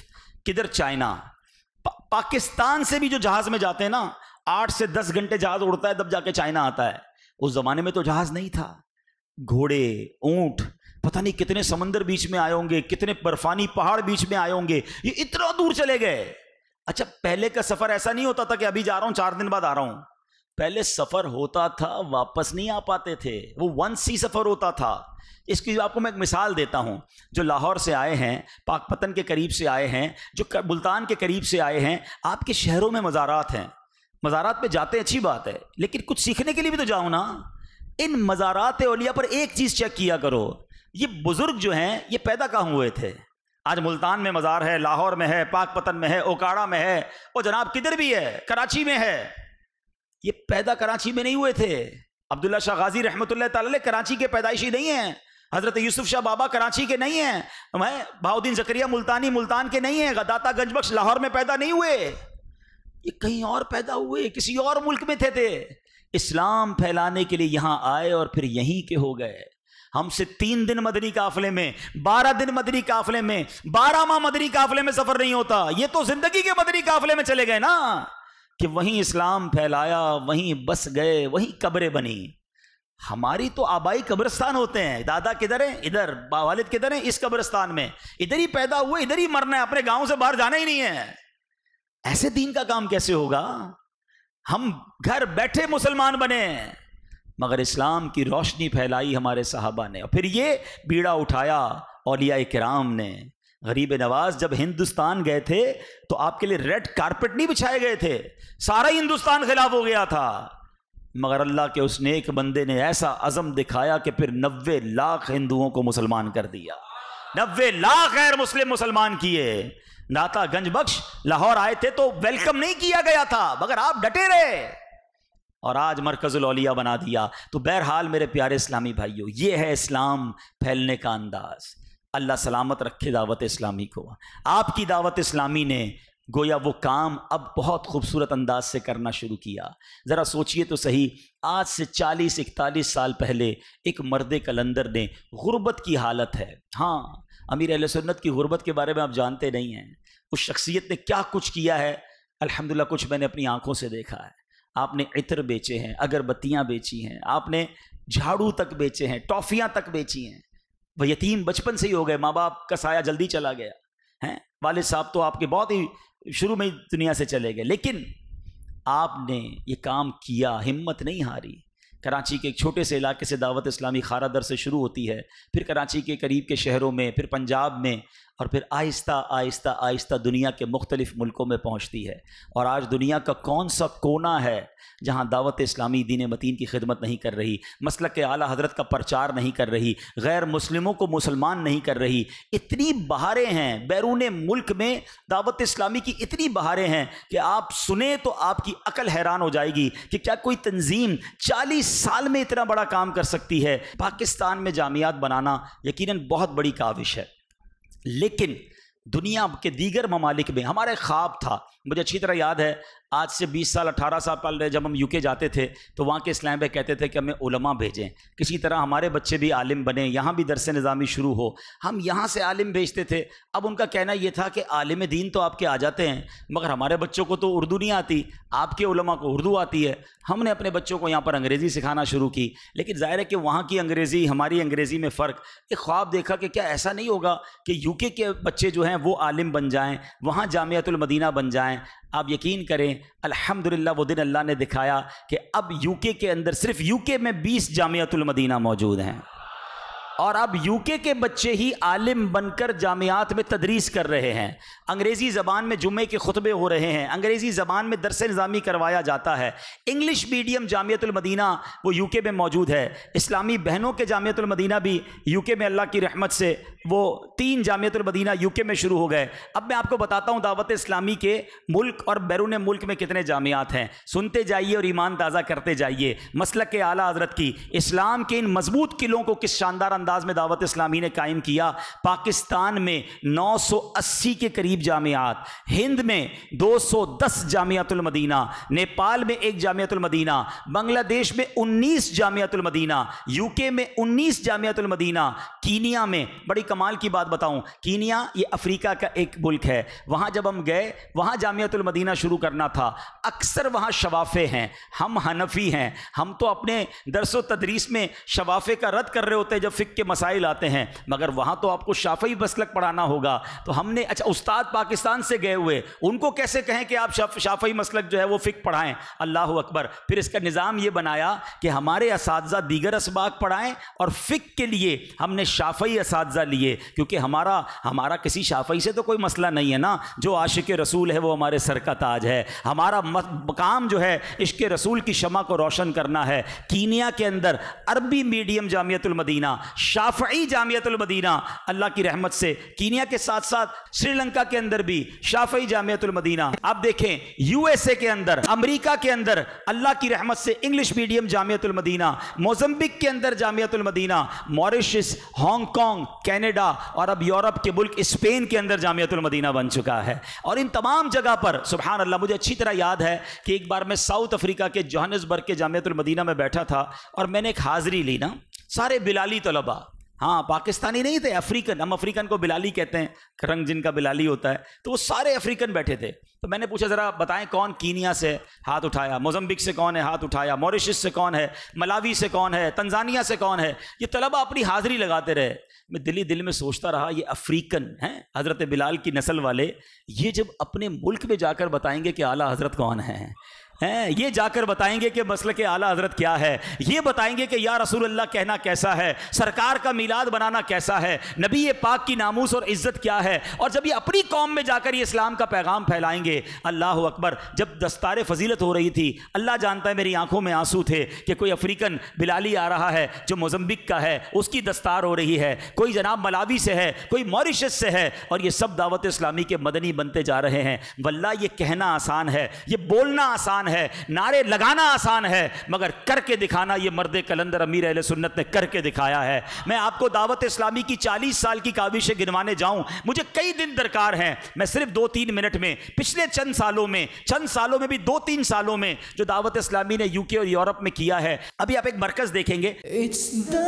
किधर चाइना पा, पाकिस्तान से भी जो जहाज़ में जाते हैं ना आठ से दस घंटे जहाज़ उड़ता है तब जाके चाइना आता है उस ज़माने में तो जहाज़ नहीं था घोड़े ऊंट पता नहीं कितने समंदर बीच में आए होंगे कितने बर्फानी पहाड़ बीच में आए होंगे ये इतना दूर चले गए अच्छा पहले का सफर ऐसा नहीं होता था कि अभी जा रहा हूं चार दिन बाद आ रहा हूं पहले सफर होता था वापस नहीं आ पाते थे वो वन सी सफर होता था इसकी आपको मैं एक मिसाल देता हूं जो लाहौर से आए हैं पाकपतन के करीब से आए हैं जो मुल्तान के करीब से आए हैं आपके शहरों में मज़ारात हैं मज़ारात पे जाते अच्छी बात है लेकिन कुछ सीखने के लिए भी तो जाओ ना इन मज़ारात ओलिया पर एक चीज़ चेक किया करो ये बुज़ुर्ग जो हैं ये पैदा कहाँ हुए थे आज मुल्तान में मज़ार है लाहौर में है पाकपतन में है ओकाड़ा में है वो जनाब किधर भी है कराची में है ये पैदा कराची में नहीं हुए थे अब्दुल्ला शाह गाजी रहमत कराची के पैदाइशी नहीं हैं हज़रत यूसुफ शाह बाबा कराची के नहीं हैं मैं भाउद्दीन जकरिया मुल्तानी मुल्तान के नहीं हैं गदाता गंजबख्श लाहौर में पैदा नहीं हुए ये कहीं और पैदा हुए किसी और मुल्क में थे थे इस्लाम फैलाने के लिए यहां आए और फिर यहीं के हो गए हमसे तीन दिन मदनी काफले में बारह दिन मदनी काफले में बारह माह मदनी काफले में सफर नहीं होता ये तो जिंदगी के मदनी काफले में चले गए ना कि वहीं इस्लाम फैलाया वहीं बस गए वहीं कब्रें बनी हमारी तो आबाई कब्रस्तान होते हैं दादा किधर हैं इधर बावालिद किधर हैं इस कब्रस्तान में इधर ही पैदा हुए इधर ही मरना है अपने गांव से बाहर जाना ही नहीं है ऐसे दीन का काम कैसे होगा हम घर बैठे मुसलमान बने मगर इस्लाम की रोशनी फैलाई हमारे साहबा ने और फिर ये बीड़ा उठाया अलिया कराम ने गरीब नवाज जब हिंदुस्तान गए थे तो आपके लिए रेड कारपेट नहीं बिछाए गए थे सारा ही हिंदुस्तान खिलाफ हो गया था मगर अल्लाह के उस नेक बंदे ने ऐसा अज़म दिखाया कि फिर नब्बे लाख हिंदुओं को मुसलमान कर दिया नब्बे लाख गैर मुस्लिम मुसलमान किए दाता गंज बख्श लाहौर आए थे तो वेलकम नहीं किया गया था मगर आप डटे रहे और आज मरकज़ुल औलिया बना दिया तो बहरहाल मेरे प्यारे इस्लामी भाइयों ये है इस्लाम फैलने का अंदाज़ अल्लाह सलामत रखे दावत इस्लामी को आपकी दावत इस्लामी ने गोया वो काम अब बहुत खूबसूरत अंदाज से करना शुरू किया ज़रा सोचिए तो सही आज से 40 इकतालीस साल पहले एक मर्द कलंदर ने गुर्बत की हालत है हाँ अमीर अहल सुन्नत की गुर्बत के बारे में आप जानते नहीं हैं उस शख्सियत ने क्या कुछ किया है अल्हम्दुलिल्लाह कुछ मैंने अपनी आंखों से देखा है आपने इत्र बेचे हैं अगरबत्तियाँ बेची हैं आपने झाड़ू तक बेचे हैं टॉफ़ियाँ तक बेची हैं वह यतीम बचपन से ही हो गए माँ बाप का साया जल्दी चला गया हैं वालिद साहब तो आपके बहुत ही शुरू में ही दुनिया से चले गए लेकिन आपने ये काम किया हिम्मत नहीं हारी कराची के एक छोटे से इलाके से दावत इस्लामी खारा दर से शुरू होती है फिर कराची के करीब के शहरों में फिर पंजाब में और फिर आहिस्ता आहिस्ता आहिस्ता दुनिया के मुख्तलिफ़ मुल्कों में पहुँचती है और आज दुनिया का कौन सा कोना है जहाँ दावत इस्लामी दीन मतीन की खिदमत नहीं कर रही मसल के आला हजरत का प्रचार नहीं कर रही गैर मुस्लिमों को मुसलमान नहीं कर रही इतनी बहारें हैं बैरून मुल्क में दावत इस्लामी की इतनी बहारें हैं कि आप सुने तो आपकी अकल हैरान हो जाएगी कि क्या कोई तंजीम चालीस साल में इतना बड़ा काम कर सकती है पाकिस्तान में जामियात बनाना यकीन बहुत बड़ी काविश है लेकिन दुनिया के दीगर ममालिक में हमारे ख्वाब था मुझे अच्छी तरह याद है आज से 20 साल 18 साल पहले जब हम यूके जाते थे तो वहाँ के इस्लाम भाई कहते थे कि हमें उलमा भेजें किसी तरह हमारे बच्चे भी आलिम बने यहाँ भी दरस निज़ामी शुरू हो हम यहाँ से आलिम भेजते थे अब उनका कहना यह था कि आलिम दीन तो आपके आ जाते हैं मगर हमारे बच्चों को तो उर्दू नहीं आती आपके उलमा को उर्दू आती है हमने अपने बच्चों को यहाँ पर अंग्रेज़ी सिखाना शुरू की लेकिन ज़ाहिर है कि वहाँ की अंग्रेज़ी हमारी अंग्रेज़ी में फ़र्क एक ख्वाब देखा कि क्या ऐसा नहीं होगा कि यू के बच्चे जो हैं वो आलिम बन जाएँ वहाँ जामियातुलमदीना बन जाएँ आप यकीन करें अल्हम्दुलिल्लाह वो दिन अल्लाह ने दिखाया कि अब यूके के अंदर सिर्फ यूके में 20 जामियातुल मदीना मौजूद हैं और अब यूके के बच्चे ही आलिम बनकर जामियात में तदरीस कर रहे हैं अंग्रेज़ी ज़बान में जुमे के खुतबे हो रहे हैं अंग्रेज़ी ज़बान में दरस निज़ामी करवाया जाता है इंग्लिश मीडियम जामियतमदीना वो यूके में मौजूद है इस्लामी बहनों के जामियतुलमदीना भी यूके में अल्लाह की रहमत से वो तीन जामियतमदीना यूके में शुरू हो गए अब मैं आपको बताता हूँ दावत इस्लामी के मुल्क और बैरून मुल्क में कितने जामियात हैं सुनते जाइए और ईमान ताज़ा करते जाइए मसल के आला हजरत की इस्लाम के इन मजबूत किलों को किस शानदार अंदाज अंदाज में दावत इस्लामी ने कायम किया पाकिस्तान में 980 के करीब जामियात हिंद में 210 जामियातुलमदीना नेपाल में एक जामियातुलमदीना बांग्लादेश में 19 जामियातुलमदीना यूके में 19 जामियातुलमदीना कीनिया में बड़ी कमाल की बात बताऊं कीनिया ये अफ्रीका का एक मुल्क है वहाँ जब हम गए वहाँ जामियातुलमदीना शुरू करना था अक्सर वहाँ शवाफ़े हैं हम हनफी हैं हम तो अपने दरसो तदरीस में शवाफ़े का रद्द कर रहे होते हैं जब फिक फिक के मसाइल आते हैं मगर वहाँ तो आपको शाफी मसलक पढ़ाना होगा तो हमने अच्छा उस्ताद पाकिस्तान से गए हुए उनको कैसे कहें कि आप शाफ, शाफी मसलक जो है वो फ़िक पढ़ाएँ अल्लाह अकबर फिर इसका निज़ाम ये बनाया कि हमारे इस दीगर इसबाक पढ़ाएँ और फ़िक के लिए हमने शाफी इस लिए क्योंकि हमारा हमारा किसी शाफी से तो कोई मसला नहीं है ना जो आशिक रसूल है वो हमारे सर का ताज है हमारा काम जो है इश्क रसूल की शमा को रोशन करना है कीनिया के अंदर अरबी मीडियम मदीना शाफ़ी जामियातुलमदीना अल्लाह की रहमत से कीनिया के साथ साथ श्रीलंका के अंदर भी शाफ़ी जामियतुलमदीना आप देखें यूएसए के अंदर अमरीका के अंदर अल्लाह की रहमत से इंग्लिश मीडियम जामियातुलमदीना मोजम्बिक के अंदर जामियतुलमदीना मॉरिशस हांगकॉन्ग कैनेडा और अब यूरोप के मुल्क स्पेन के अंदर जामियतुलमदीना बन चुका है और इन तमाम जगह पर सुबहान अल्लाह मुझे अच्छी तरह याद है कि एक बार मैं साउथ अफ्रीका के जोहनसबर्ग के जामियातुलमदीना में बैठा था और मैंने एक हाजिरी ली ना सारे बिलाली तलबा हाँ पाकिस्तानी नहीं थे अफ्रीकन हम अफ्रीकन को बिलाली कहते हैं रंग जिनका बिलाली होता है तो वो सारे अफ्रीकन बैठे थे तो मैंने पूछा ज़रा बताएं कौन कीनिया से हाथ उठाया मोजम्बिक से कौन है हाथ उठाया मॉरिशस से कौन है मलावी से कौन है तंजानिया से कौन है ये तलबा अपनी हाजिरी लगाते रहे मैं दिल्ली दिल में सोचता रहा ये अफ्रीकन हैं हज़रत बिलाल की नस्ल वाले ये जब अपने मुल्क में जाकर बताएंगे कि आला हज़रत कौन है हैं ये जाकर बताएंगे कि मसल के आला हजरत क्या है ये बताएंगे कि या रसूल अल्लाह कहना कैसा है सरकार का मिलाद बनाना कैसा है नबी पाक की नामूस और इज्जत क्या है और जब ये अपनी कौम में जाकर ये इस्लाम का पैगाम फैलाएंगे अल्लाह अकबर जब दस्तार फजीलत हो रही थी अल्लाह जानता है मेरी आंखों में आंसू थे कि कोई अफ्रीकन बिलाली आ रहा है जो मोजम्बिक का है उसकी दस्तार हो रही है कोई जनाब मलावी से है कोई मॉरिशस से है और ये सब दावत इस्लामी के मदनी बनते जा रहे हैं वल्ला ये कहना आसान है ये बोलना आसान है है नारे लगाना आसान है मगर करके दिखाना ये मर्द कलंदर अमीर अहल सुन्नत ने करके दिखाया है मैं आपको दावत इस्लामी की चालीस साल की काविशें गिनवाने जाऊँ मुझे कई दिन दरकार हैं मैं सिर्फ दो तीन मिनट में पिछले चंद सालों में चंद सालों में भी दो तीन सालों में जो दावत इस्लामी ने यूके और यूरोप में किया है अभी आप एक मरकज देखेंगे It's the...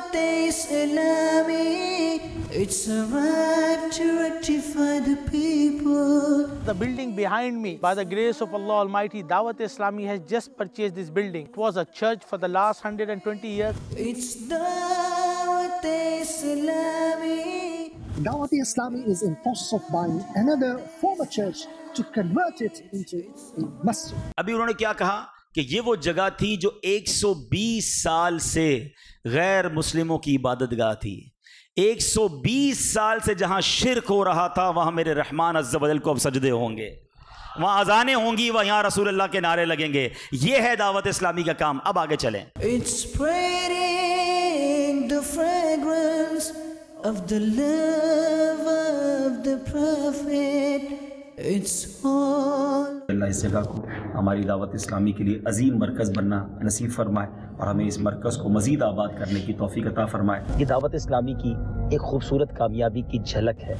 alarming. It's a right to rectify the people. The building behind me, by the grace of Allah Almighty, Dawat Islami has just purchased this building. It was a church for the last 120 years. It's Dawat Islami. Dawat Islami is in process of buying another former church to convert it into a mosque. अभी उन्होंने क्या कहा कि ये वो जगह थी जो 120 साल से गैर मुस्लिमों की इबादत गाह थी 120 साल से जहां शिरक हो रहा था वहां मेरे रहमान अज्जल को अब सजदे होंगे वहाँ अजाने होंगी वह यहाँ रसूल अल्लाह के नारे लगेंगे ये है दावत इस्लामी का काम अब आगे चलें of the prophet जगह को हमारी दावत इस्लामी के लिए अजीम मरकज़ बनना नसीब फरमाए और हमें इस मरकज़ को मज़ीद आबाद करने की तोफ़ी अता फरमाए ये दावत इस्लामी की एक खूबसूरत कामयाबी की झलक है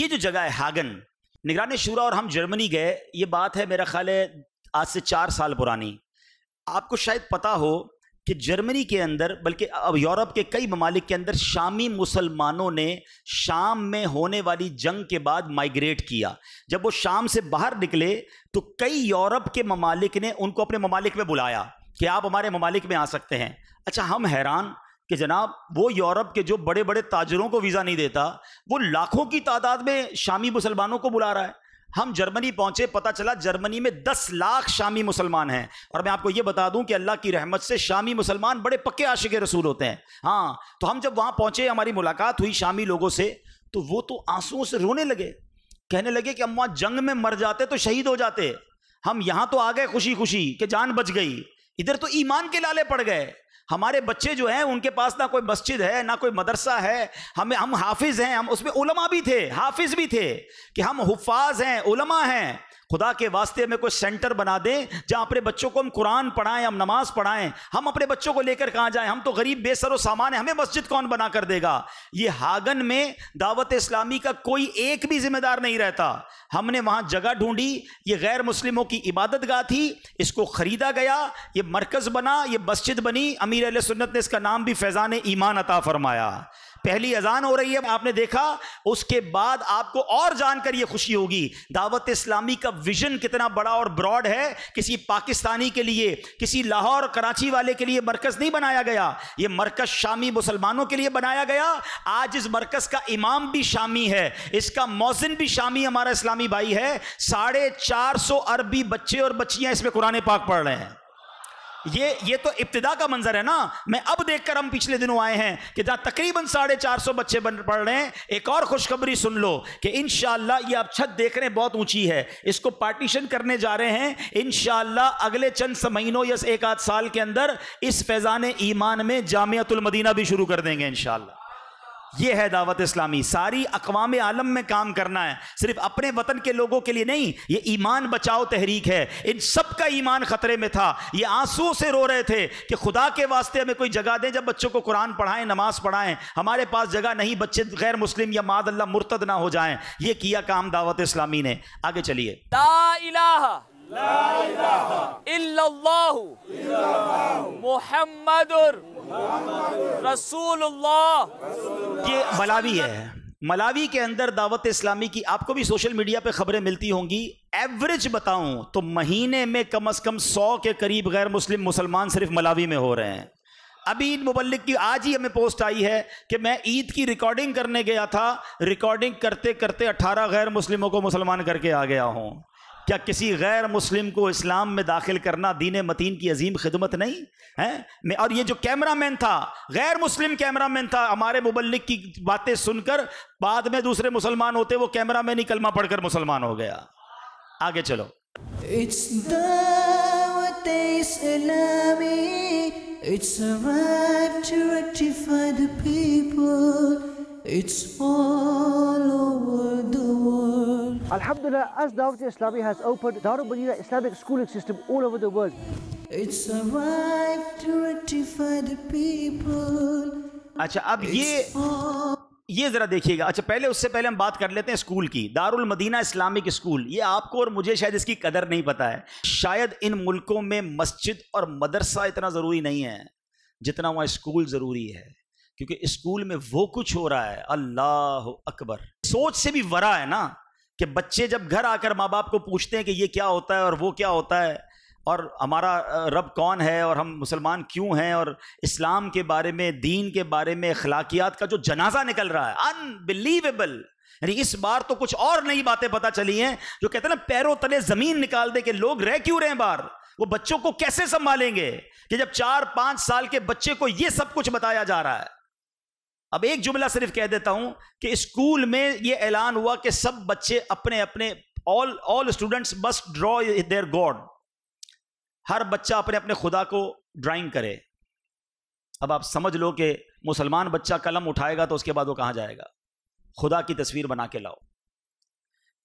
ये जो जगह है हागन निगरान शुरा और हम जर्मनी गए ये बात है मेरा ख्याल है आज से चार साल पुरानी आपको शायद पता हो कि जर्मनी के अंदर बल्कि अब यूरोप के कई ममालिक के अंदर शामी मुसलमानों ने शाम में होने वाली जंग के बाद माइग्रेट किया जब वो शाम से बाहर निकले तो कई यूरोप के ममालिक ने उनको अपने ममालिक में बुलाया कि आप हमारे ममालिक में आ सकते हैं अच्छा हम हैरान कि जनाब वो यूरोप के जो बड़े बड़े ताजरों को वीज़ा नहीं देता वो लाखों की तादाद में शामी मुसलमानों को बुला रहा है हम जर्मनी पहुंचे पता चला जर्मनी में दस लाख शामी मुसलमान हैं और मैं आपको ये बता दूं कि अल्लाह की रहमत से शामी मुसलमान बड़े पक्के आशिक रसूल होते हैं हाँ तो हम जब वहां पहुंचे हमारी मुलाकात हुई शामी लोगों से तो वो तो आंसुओं से रोने लगे कहने लगे कि हम जंग में मर जाते तो शहीद हो जाते हम यहाँ तो आ गए खुशी खुशी कि जान बच गई इधर तो ईमान के लाले पड़ गए हमारे बच्चे जो हैं उनके पास ना कोई मस्जिद है ना कोई मदरसा है हमें हम हाफिज हैं हम उसमें उलमा भी थे हाफिज भी थे कि हम हुफाज हैं उलमा हैं खुदा के वास्ते में कोई सेंटर बना दें जहां अपने बच्चों को हम कुरान पढ़ाएं हम नमाज पढ़ाएं हम अपने बच्चों को लेकर कहां जाएं हम तो गरीब बेसरो सामान है हमें मस्जिद कौन बना कर देगा ये हागन में दावत इस्लामी का कोई एक भी जिम्मेदार नहीं रहता हमने वहां जगह ढूंढी ये गैर मुस्लिमों की इबादत गाह थी इसको ख़रीदा गया ये मरकज़ बना ये मस्जिद बनी अमीर सुन्नत ने इसका नाम भी फैज़ान ईमान अता फरमाया पहली अजान हो रही है आपने देखा उसके बाद आपको और जानकर यह खुशी होगी दावत इस्लामी का विजन कितना बड़ा और ब्रॉड है किसी पाकिस्तानी के लिए किसी लाहौर कराची वाले के लिए मरकज़ नहीं बनाया गया ये मरकज़ शामी मुसलमानों के लिए बनाया गया आज इस मरकज़ का इमाम भी शामी है इसका मोजिन भी शामी हमारा इस्लामी भाई है साढ़े चार सौ अरबी बच्चे और बच्चियां इसमें कुरान पाक पढ़ रहे हैं ये ये तो इब्तदा का मंजर है ना मैं अब देखकर हम पिछले दिनों आए हैं कि जहां तकरीबन साढ़े चार सौ बच्चे बन पढ़ रहे हैं एक और खुशखबरी सुन लो कि इन ये आप छत देख रहे हैं बहुत ऊंची है इसको पार्टीशन करने जा रहे हैं इन अगले चंद महीनों या एक आध साल के अंदर इस फैज़ान ईमान में जामियातुलमदीना भी शुरू कर देंगे इनशाला ये है दावत इस्लामी सारी अकवाम आलम में काम करना है सिर्फ अपने वतन के लोगों के लिए नहीं ये ईमान बचाओ तहरीक है इन सब का ईमान खतरे में था ये आंसुओं से रो रहे थे कि खुदा के वास्ते हमें कोई जगह दें जब बच्चों को कुरान पढ़ाएं नमाज पढ़ाएं हमारे पास जगह नहीं बच्चे गैर मुस्लिम या माद अल्लाह मुर्तद ना हो जाए ये किया काम दावत इस्लामी ने आगे चलिए मोहम्मद रसूलुल्लाह ये मलावी है मलावी के अंदर दावत इस्लामी की आपको भी सोशल मीडिया पे खबरें मिलती होंगी एवरेज बताऊं तो महीने में कम अज कम सौ के करीब गैर मुस्लिम मुसलमान सिर्फ मलावी में हो रहे हैं अभी इन मुबलिक की आज ही हमें पोस्ट आई है कि मैं ईद की रिकॉर्डिंग करने गया था रिकॉर्डिंग करते करते 18 गैर मुस्लिमों को मुसलमान करके आ गया हूं क्या किसी गैर मुस्लिम को इस्लाम में दाखिल करना दीन मतीन की अजीम खिदमत नहीं है और ये जो कैमरा मैन था गैर मुस्लिम कैमरा मैन था हमारे मुबलिक की बातें सुनकर बाद में दूसरे मुसलमान होते वो कैमरा मैन ही कलमा पढ़कर मुसलमान हो गया आगे चलो It's all over the world. Alhamdulillah, as Dawat Islami has opened Darul Manina Islamic schooling system all over the world. It's a right to rectify the people. अच्छा अब ये ये ज़रा देखिएगा अच्छा पहले उससे पहले हम बात कर लेते हैं स्कूल की दारुल मदीना इस्लामिक स्कूल ये आपको और मुझे शायद इसकी कदर नहीं पता है शायद इन मुल्कों में मस्जिद और मदरसा इतना ज़रूरी नहीं है जितना वहाँ स्कूल ज़रूरी है क्योंकि स्कूल में वो कुछ हो रहा है अल्लाह अकबर सोच से भी वरा है ना कि बच्चे जब घर आकर माँ बाप को पूछते हैं कि ये क्या होता है और वो क्या होता है और हमारा रब कौन है और हम मुसलमान क्यों हैं और इस्लाम के बारे में दीन के बारे में अखलाकियात का जो जनाजा निकल रहा है अनबिलीवेबल यानी इस बार तो कुछ और नई बातें पता चली हैं जो कहते हैं ना पैरों तले ज़मीन निकाल दे के लोग रह क्यों रहे हैं बाहर वो बच्चों को कैसे संभालेंगे कि जब चार पांच साल के बच्चे को ये सब कुछ बताया जा रहा है अब एक जुमला सिर्फ कह देता हूं कि स्कूल में ये ऐलान हुआ कि सब बच्चे अपने अपने ऑल ऑल स्टूडेंट्स बस ड्रॉ देयर गॉड हर बच्चा अपने अपने खुदा को ड्राइंग करे अब आप समझ लो कि मुसलमान बच्चा कलम उठाएगा तो उसके बाद वो कहां जाएगा खुदा की तस्वीर बना के लाओ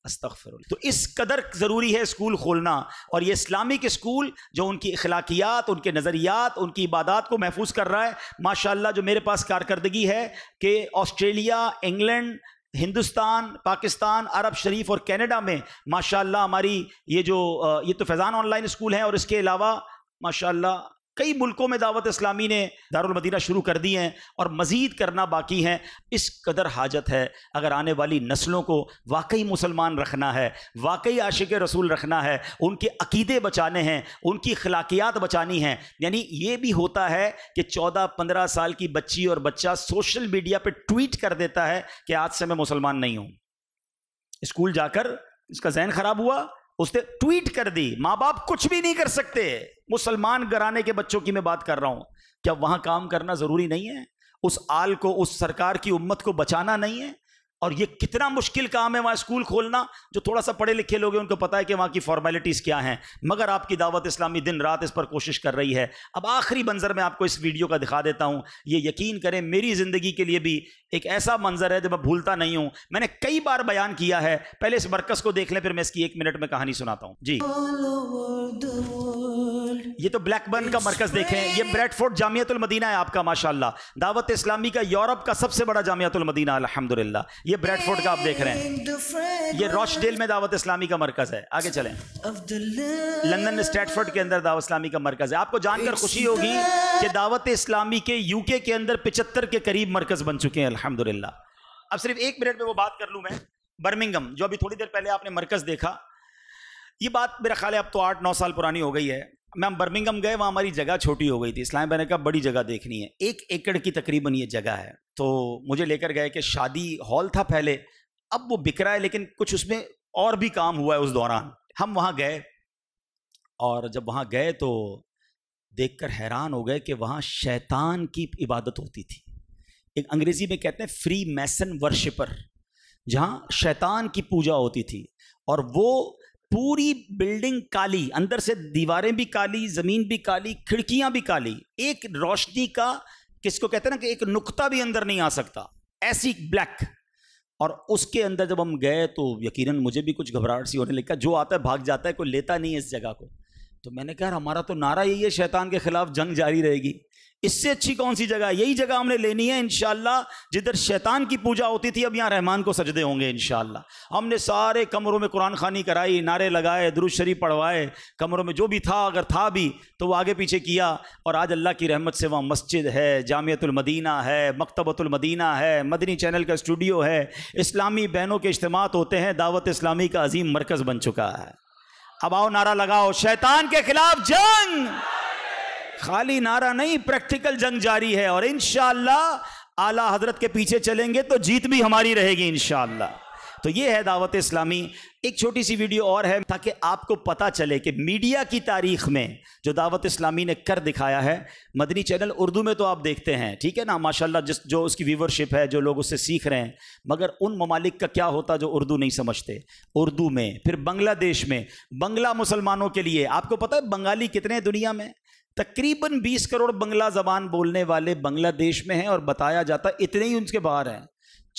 अस्तफर तो इस कदर ज़रूरी है स्कूल खोलना और ये इस्लामिक स्कूल जो उनकी अखलाकियात उनके नज़रियात उनकी इबादत को महफूज कर रहा है माशाल्लाह जो मेरे पास कारकर्दगी है कि ऑस्ट्रेलिया इंग्लैंड हिंदुस्तान पाकिस्तान अरब शरीफ और कनाडा में माशाल्लाह हमारी ये जो ये तो फैज़ान ऑनलाइन स्कूल हैं और इसके अलावा माशाला कई मुल्कों में दावत इस्लामी ने दारुलमदीना शुरू कर दी हैं और मज़ीद करना बाकी हैं इस कदर हाजत है अगर आने वाली नस्लों को वाकई मुसलमान रखना है वाकई आशिक रसूल रखना है उनके अकीदे बचाने हैं उनकी खलाकियात बचानी हैं यानी ये भी होता है कि चौदह पंद्रह साल की बच्ची और बच्चा सोशल मीडिया पर ट्वीट कर देता है कि आज से मैं मुसलमान नहीं हूँ स्कूल जाकर इसका जहन ख़राब हुआ उसने ट्वीट कर दी माँ बाप कुछ भी नहीं कर सकते मुसलमान घराने के बच्चों की मैं बात कर रहा हूं क्या वहां काम करना जरूरी नहीं है उस आल को उस सरकार की उम्मत को बचाना नहीं है और ये कितना मुश्किल काम है वहाँ स्कूल खोलना जो थोड़ा सा पढ़े लिखे लोग हैं उनको पता है कि वहाँ की फॉर्मेलिटीज़ क्या हैं मगर आपकी दावत इस्लामी दिन रात इस पर कोशिश कर रही है अब आखिरी मंज़र मैं आपको इस वीडियो का दिखा देता हूँ ये यकीन करें मेरी ज़िंदगी के लिए भी एक ऐसा मंज़र है जो मैं भूलता नहीं हूँ मैंने कई बार बयान किया है पहले इस बरकस को देख लें फिर मैं इसकी एक मिनट में कहानी सुनाता हूँ जी ये तो ब्लैकबर्न का मरकज देखें ये ब्रेडफोर्ड जामियातुल मदीना है आपका माशाल्लाह दावत इस्लामी का यूरोप का सबसे बड़ा जामियातुल मदीना अल्हम्दुलिल्लाह ये ब्रेडफोर्ड का आप देख रहे हैं ये रॉशडेल में दावत इस्लामी का मरकज है आगे चलें लंदन स्टैटफोर्ड के अंदर दावत इस्लामी का मरकज है आपको जानकर खुशी होगी कि दावत इस्लामी के यूके के अंदर पिचहत्तर के करीब मरकज बन चुके हैं अलहमदिल्ला अब सिर्फ एक मिनट में वो बात कर लूँ मैं बर्मिंगम जो अभी थोड़ी देर पहले आपने मरकज देखा ये बात मेरा ख्याल है अब तो आठ नौ साल पुरानी हो गई है मैम बर्मिंगम गए वहाँ हमारी जगह छोटी हो गई थी इस्लाम मैंने कहा बड़ी जगह देखनी है एक एकड़ की तकरीबन ये जगह है तो मुझे लेकर गए कि शादी हॉल था पहले अब वो बिक रहा है लेकिन कुछ उसमें और भी काम हुआ है उस दौरान हम वहाँ गए और जब वहाँ गए तो देखकर हैरान हो गए कि वहाँ शैतान की इबादत होती थी एक अंग्रेज़ी में कहते हैं फ्री मैसन वर्शिपर जहाँ शैतान की पूजा होती थी और वो पूरी बिल्डिंग काली अंदर से दीवारें भी काली ज़मीन भी काली खिड़कियां भी काली एक रोशनी का किसको कहते हैं ना कि एक नुकता भी अंदर नहीं आ सकता ऐसी ब्लैक और उसके अंदर जब हम गए तो यकीनन मुझे भी कुछ घबराहट सी होने लगी जो आता है भाग जाता है कोई लेता नहीं है इस जगह को तो मैंने कहा हमारा तो नारा यही है शैतान के खिलाफ जंग जारी रहेगी इससे अच्छी कौन सी जगह यही जगह हमने लेनी है इनशाला जिधर शैतान की पूजा होती थी अब यहाँ रहमान को सजदे होंगे इनशाला हमने सारे कमरों में कुरान खानी कराई नारे लगाए दुरुज शरीफ पढ़वाए कमरों में जो भी था अगर था भी तो वो आगे पीछे किया और आज अल्लाह की रहमत से वहाँ मस्जिद है जामियतुलमदीना है मकतबतुलमदीना है मदनी चैनल का स्टूडियो है इस्लामी बहनों के इज्तम होते हैं दावत इस्लामी का अजीम मरकज़ बन चुका है अब आओ नारा लगाओ शैतान के खिलाफ जंग खाली नारा नहीं प्रैक्टिकल जंग जारी है और इन आला हजरत के पीछे चलेंगे तो जीत भी हमारी रहेगी इन तो ये है दावत इस्लामी एक छोटी सी वीडियो और है ताकि आपको पता चले कि मीडिया की तारीख में जो दावत इस्लामी ने कर दिखाया है मदनी चैनल उर्दू में तो आप देखते हैं ठीक है ना माशाल्लाह जिस जो उसकी व्यूवरशिप है जो लोग उससे सीख रहे हैं मगर उन ममालिक का क्या होता जो उर्दू नहीं समझते उर्दू में फिर बांग्लादेश में बंगला मुसलमानों के लिए आपको पता है बंगाली कितने दुनिया में तकरीबन 20 करोड़ बंगला ज़बान बोलने वाले बांग्लादेश में हैं और बताया जाता इतने ही उनके बाहर हैं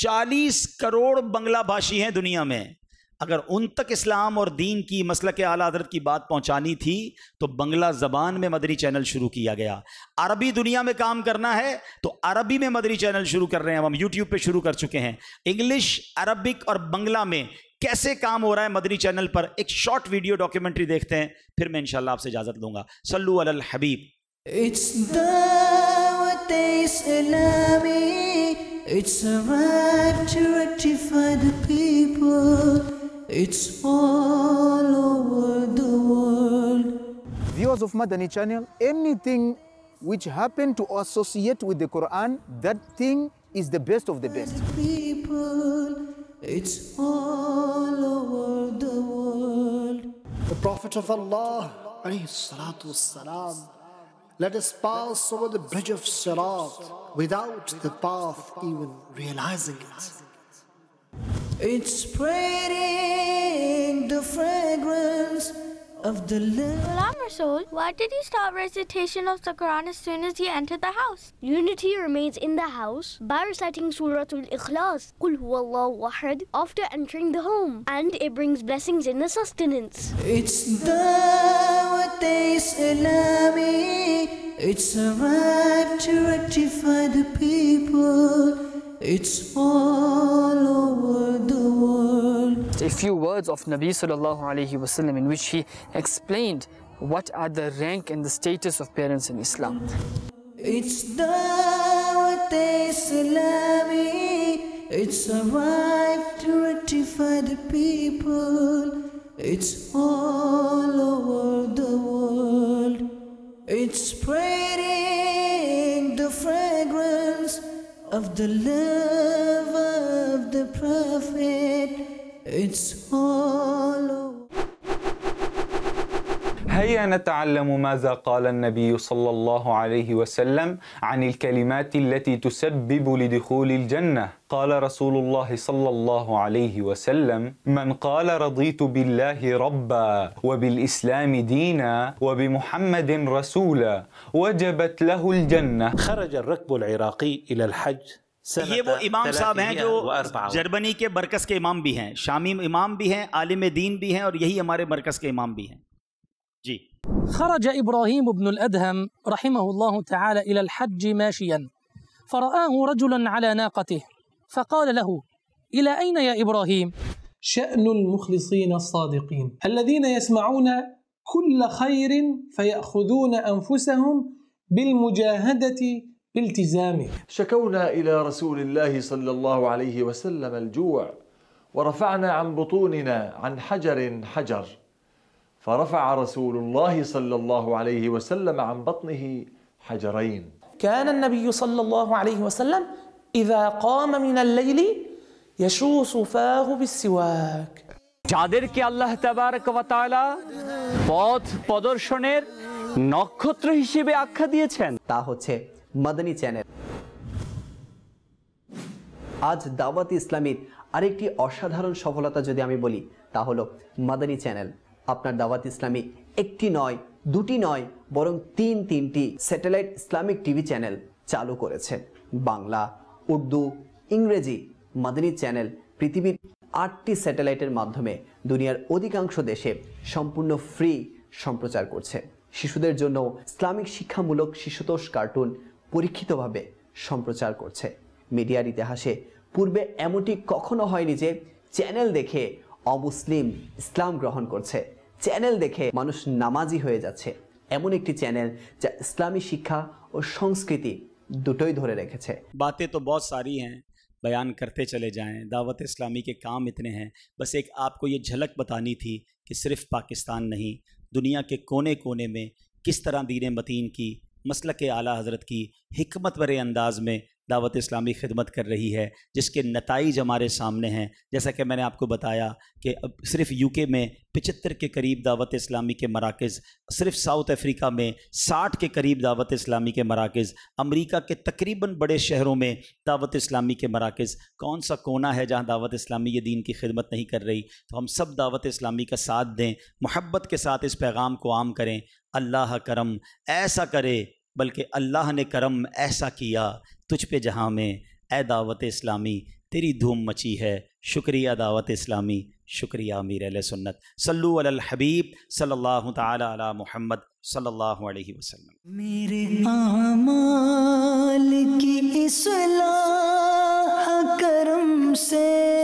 40 करोड़ बंगला भाषी हैं दुनिया में अगर उन तक इस्लाम और दीन की मसल के आला हजरत की बात पहुंचानी थी तो बंगला ज़बान में मदरी चैनल शुरू किया गया अरबी दुनिया में काम करना है तो अरबी में मदरी चैनल शुरू कर रहे हैं हम यूट्यूब पे शुरू कर चुके हैं इंग्लिश अरबिक और बंगला में कैसे काम हो रहा है मदनी चैनल पर एक शॉर्ट वीडियो डॉक्यूमेंट्री देखते हैं फिर मैं इंशाल्लाह आपसे इजाजत दूंगा सल्लू अल हबीब it's It's Viewers of Madani channel, anything which happened to associate with the Quran, that thing is the best of the best. People. It's all over the world. The Prophet of Allah, والسلام, let us pass over the bridge of Sirat without the path even realizing it. It's spreading the fragrance of the Lamb. Rasul, why did he stop recitation of the Quran as soon as he entered the house? Unity remains in the house by reciting Suratul Ikhlas, Qul Huwallahu Ahad, after entering the home, and it brings blessings in the sustenance. It's the days Islami, it's a right to rectify the people. It's all over the world. A few words of Nabi sallallahu alaihi wasallam in which he explained what are the rank and the status of parents in Islam. It's Dawat Islami. It's a right to rectify the people. It's all over the world. It's spreading the fragrance of the love of the Prophet, it's all هيا نتعلم ماذا قال النبي صلى الله عليه وسلم عن الكلمات التي تسبب لدخول الجنه قال رسول الله صلى الله عليه وسلم من قال رضيت بالله ربا وبالاسلام دينا وبمحمد رسولا وجبت له الجنه خرج الركب العراقي الى الحج یہ وہ امام صاحب ہیں جو Germany کے मरकज़ کے امام بھی ہیں शामी امام بھی ہیں عالم دین بھی ہیں اور یہی ہمارے मरकज़ کے امام بھی ہیں خرج إبراهيم بن الأدهم رحمه الله تعالى إلى الحج ماشيا فرآه رجل على ناقته فقال له إلى أين يا إبراهيم؟ شأن المخلصين الصادقين الذين يسمعون كل خير فيأخذون أنفسهم بالمجاهدة بالتزامه شكونا إلى رسول الله صلى الله عليه وسلم الجوع ورفعنا عن بطوننا عن حجر حجر فرفع رسول الله صلى الله عليه وسلم عن بطنه حجرين كان النبي صلى الله عليه وسلم إذا قام من الليل يشوص فاه بالسواك যাদেরকে আল্লাহ তাবারকওয়াতালা পথ প্রদর্শনের নক্ষত্র হিসেবে আখ্যা দিয়েছেন তা হচ্ছে মাদানী চ্যানেল আজ দাওয়াত ইসলামীর আরেকটি অসাধারণ সফলতা যদি আমি বলি তা হলো মাদানী চ্যানেল আপনার দাওয়াত ইসলামী একটি নয় দুটি নয় বরং তিন তিনটি স্যাটেলাইট ইসলামিক টিভি চ্যানেল চালু করেছে বাংলা উর্দু ইংরেজি মাদানী চ্যানেল পৃথিবীর আটটি স্যাটেলাইটের মাধ্যমে দুনিয়ার অধিকাংশ দেশে সম্পূর্ণ ফ্রি সম্প্রচার করছে শিশুদের জন্য ইসলামিক শিক্ষামূলক শিশুতোষ কার্টুন পরীক্ষিতভাবে সম্প্রচার করছে মিডিয়ার ইতিহাসে পূর্বে এমনটি কখনো হয়নি যে চ্যানেল দেখে অমুসলিম ইসলাম গ্রহণ করছে चैनल देखे मानुष নামাজি হয়ে एक এমন একটি চ্যানেল যা ইসলামী শিক্ষা ও সংস্কৃতি দুটোই बातें तो बहुत सारी हैं बयान करते चले जाएं दावत इस्लामी के काम इतने हैं बस एक आपको ये झलक बतानी थी कि सिर्फ पाकिस्तान नहीं दुनिया के कोने कोने में किस तरह दीन मतीन की मसल के आला हज़रत की हमत वर अंदाज में दावत इस्लामी खिदमत कर रही है जिसके नतज हमारे सामने हैं जैसा कि मैंने आपको बताया कि अब सिर्फ यूके में पिचहत्तर के करीब दावत इस्लामी के मराकज़ सिर्फ साउथ अफ्रीका में साठ के करीब दावत इस्लामी के मराकज़ अमरीका के तकरीबन बड़े शहरों में दावत इस्लामी के मराकज़ कौन सा कोना है जहाँ दावत इस्लामी ये दीन की खिदमत नहीं कर रही तो हम सब दावत इस्लामी का साथ दें मोहब्बत के साथ इस पैगाम को आम करें अल्लाह करम ऐसा करे बल्कि अल्लाह ने करम ऐसा किया तुझ पे जहाँ में ए दावत इस्लामी तेरी धूम मची है शुक्रिया दावत इस्लामी शुक्रिया अमीर सुन्नत सल्लू अल हबीब सल्लल्लाहु ताला अला मोहम्मद सल्लल्लाहु अलैहि वसल्लम मेरे आमाल की इस्लाह करम से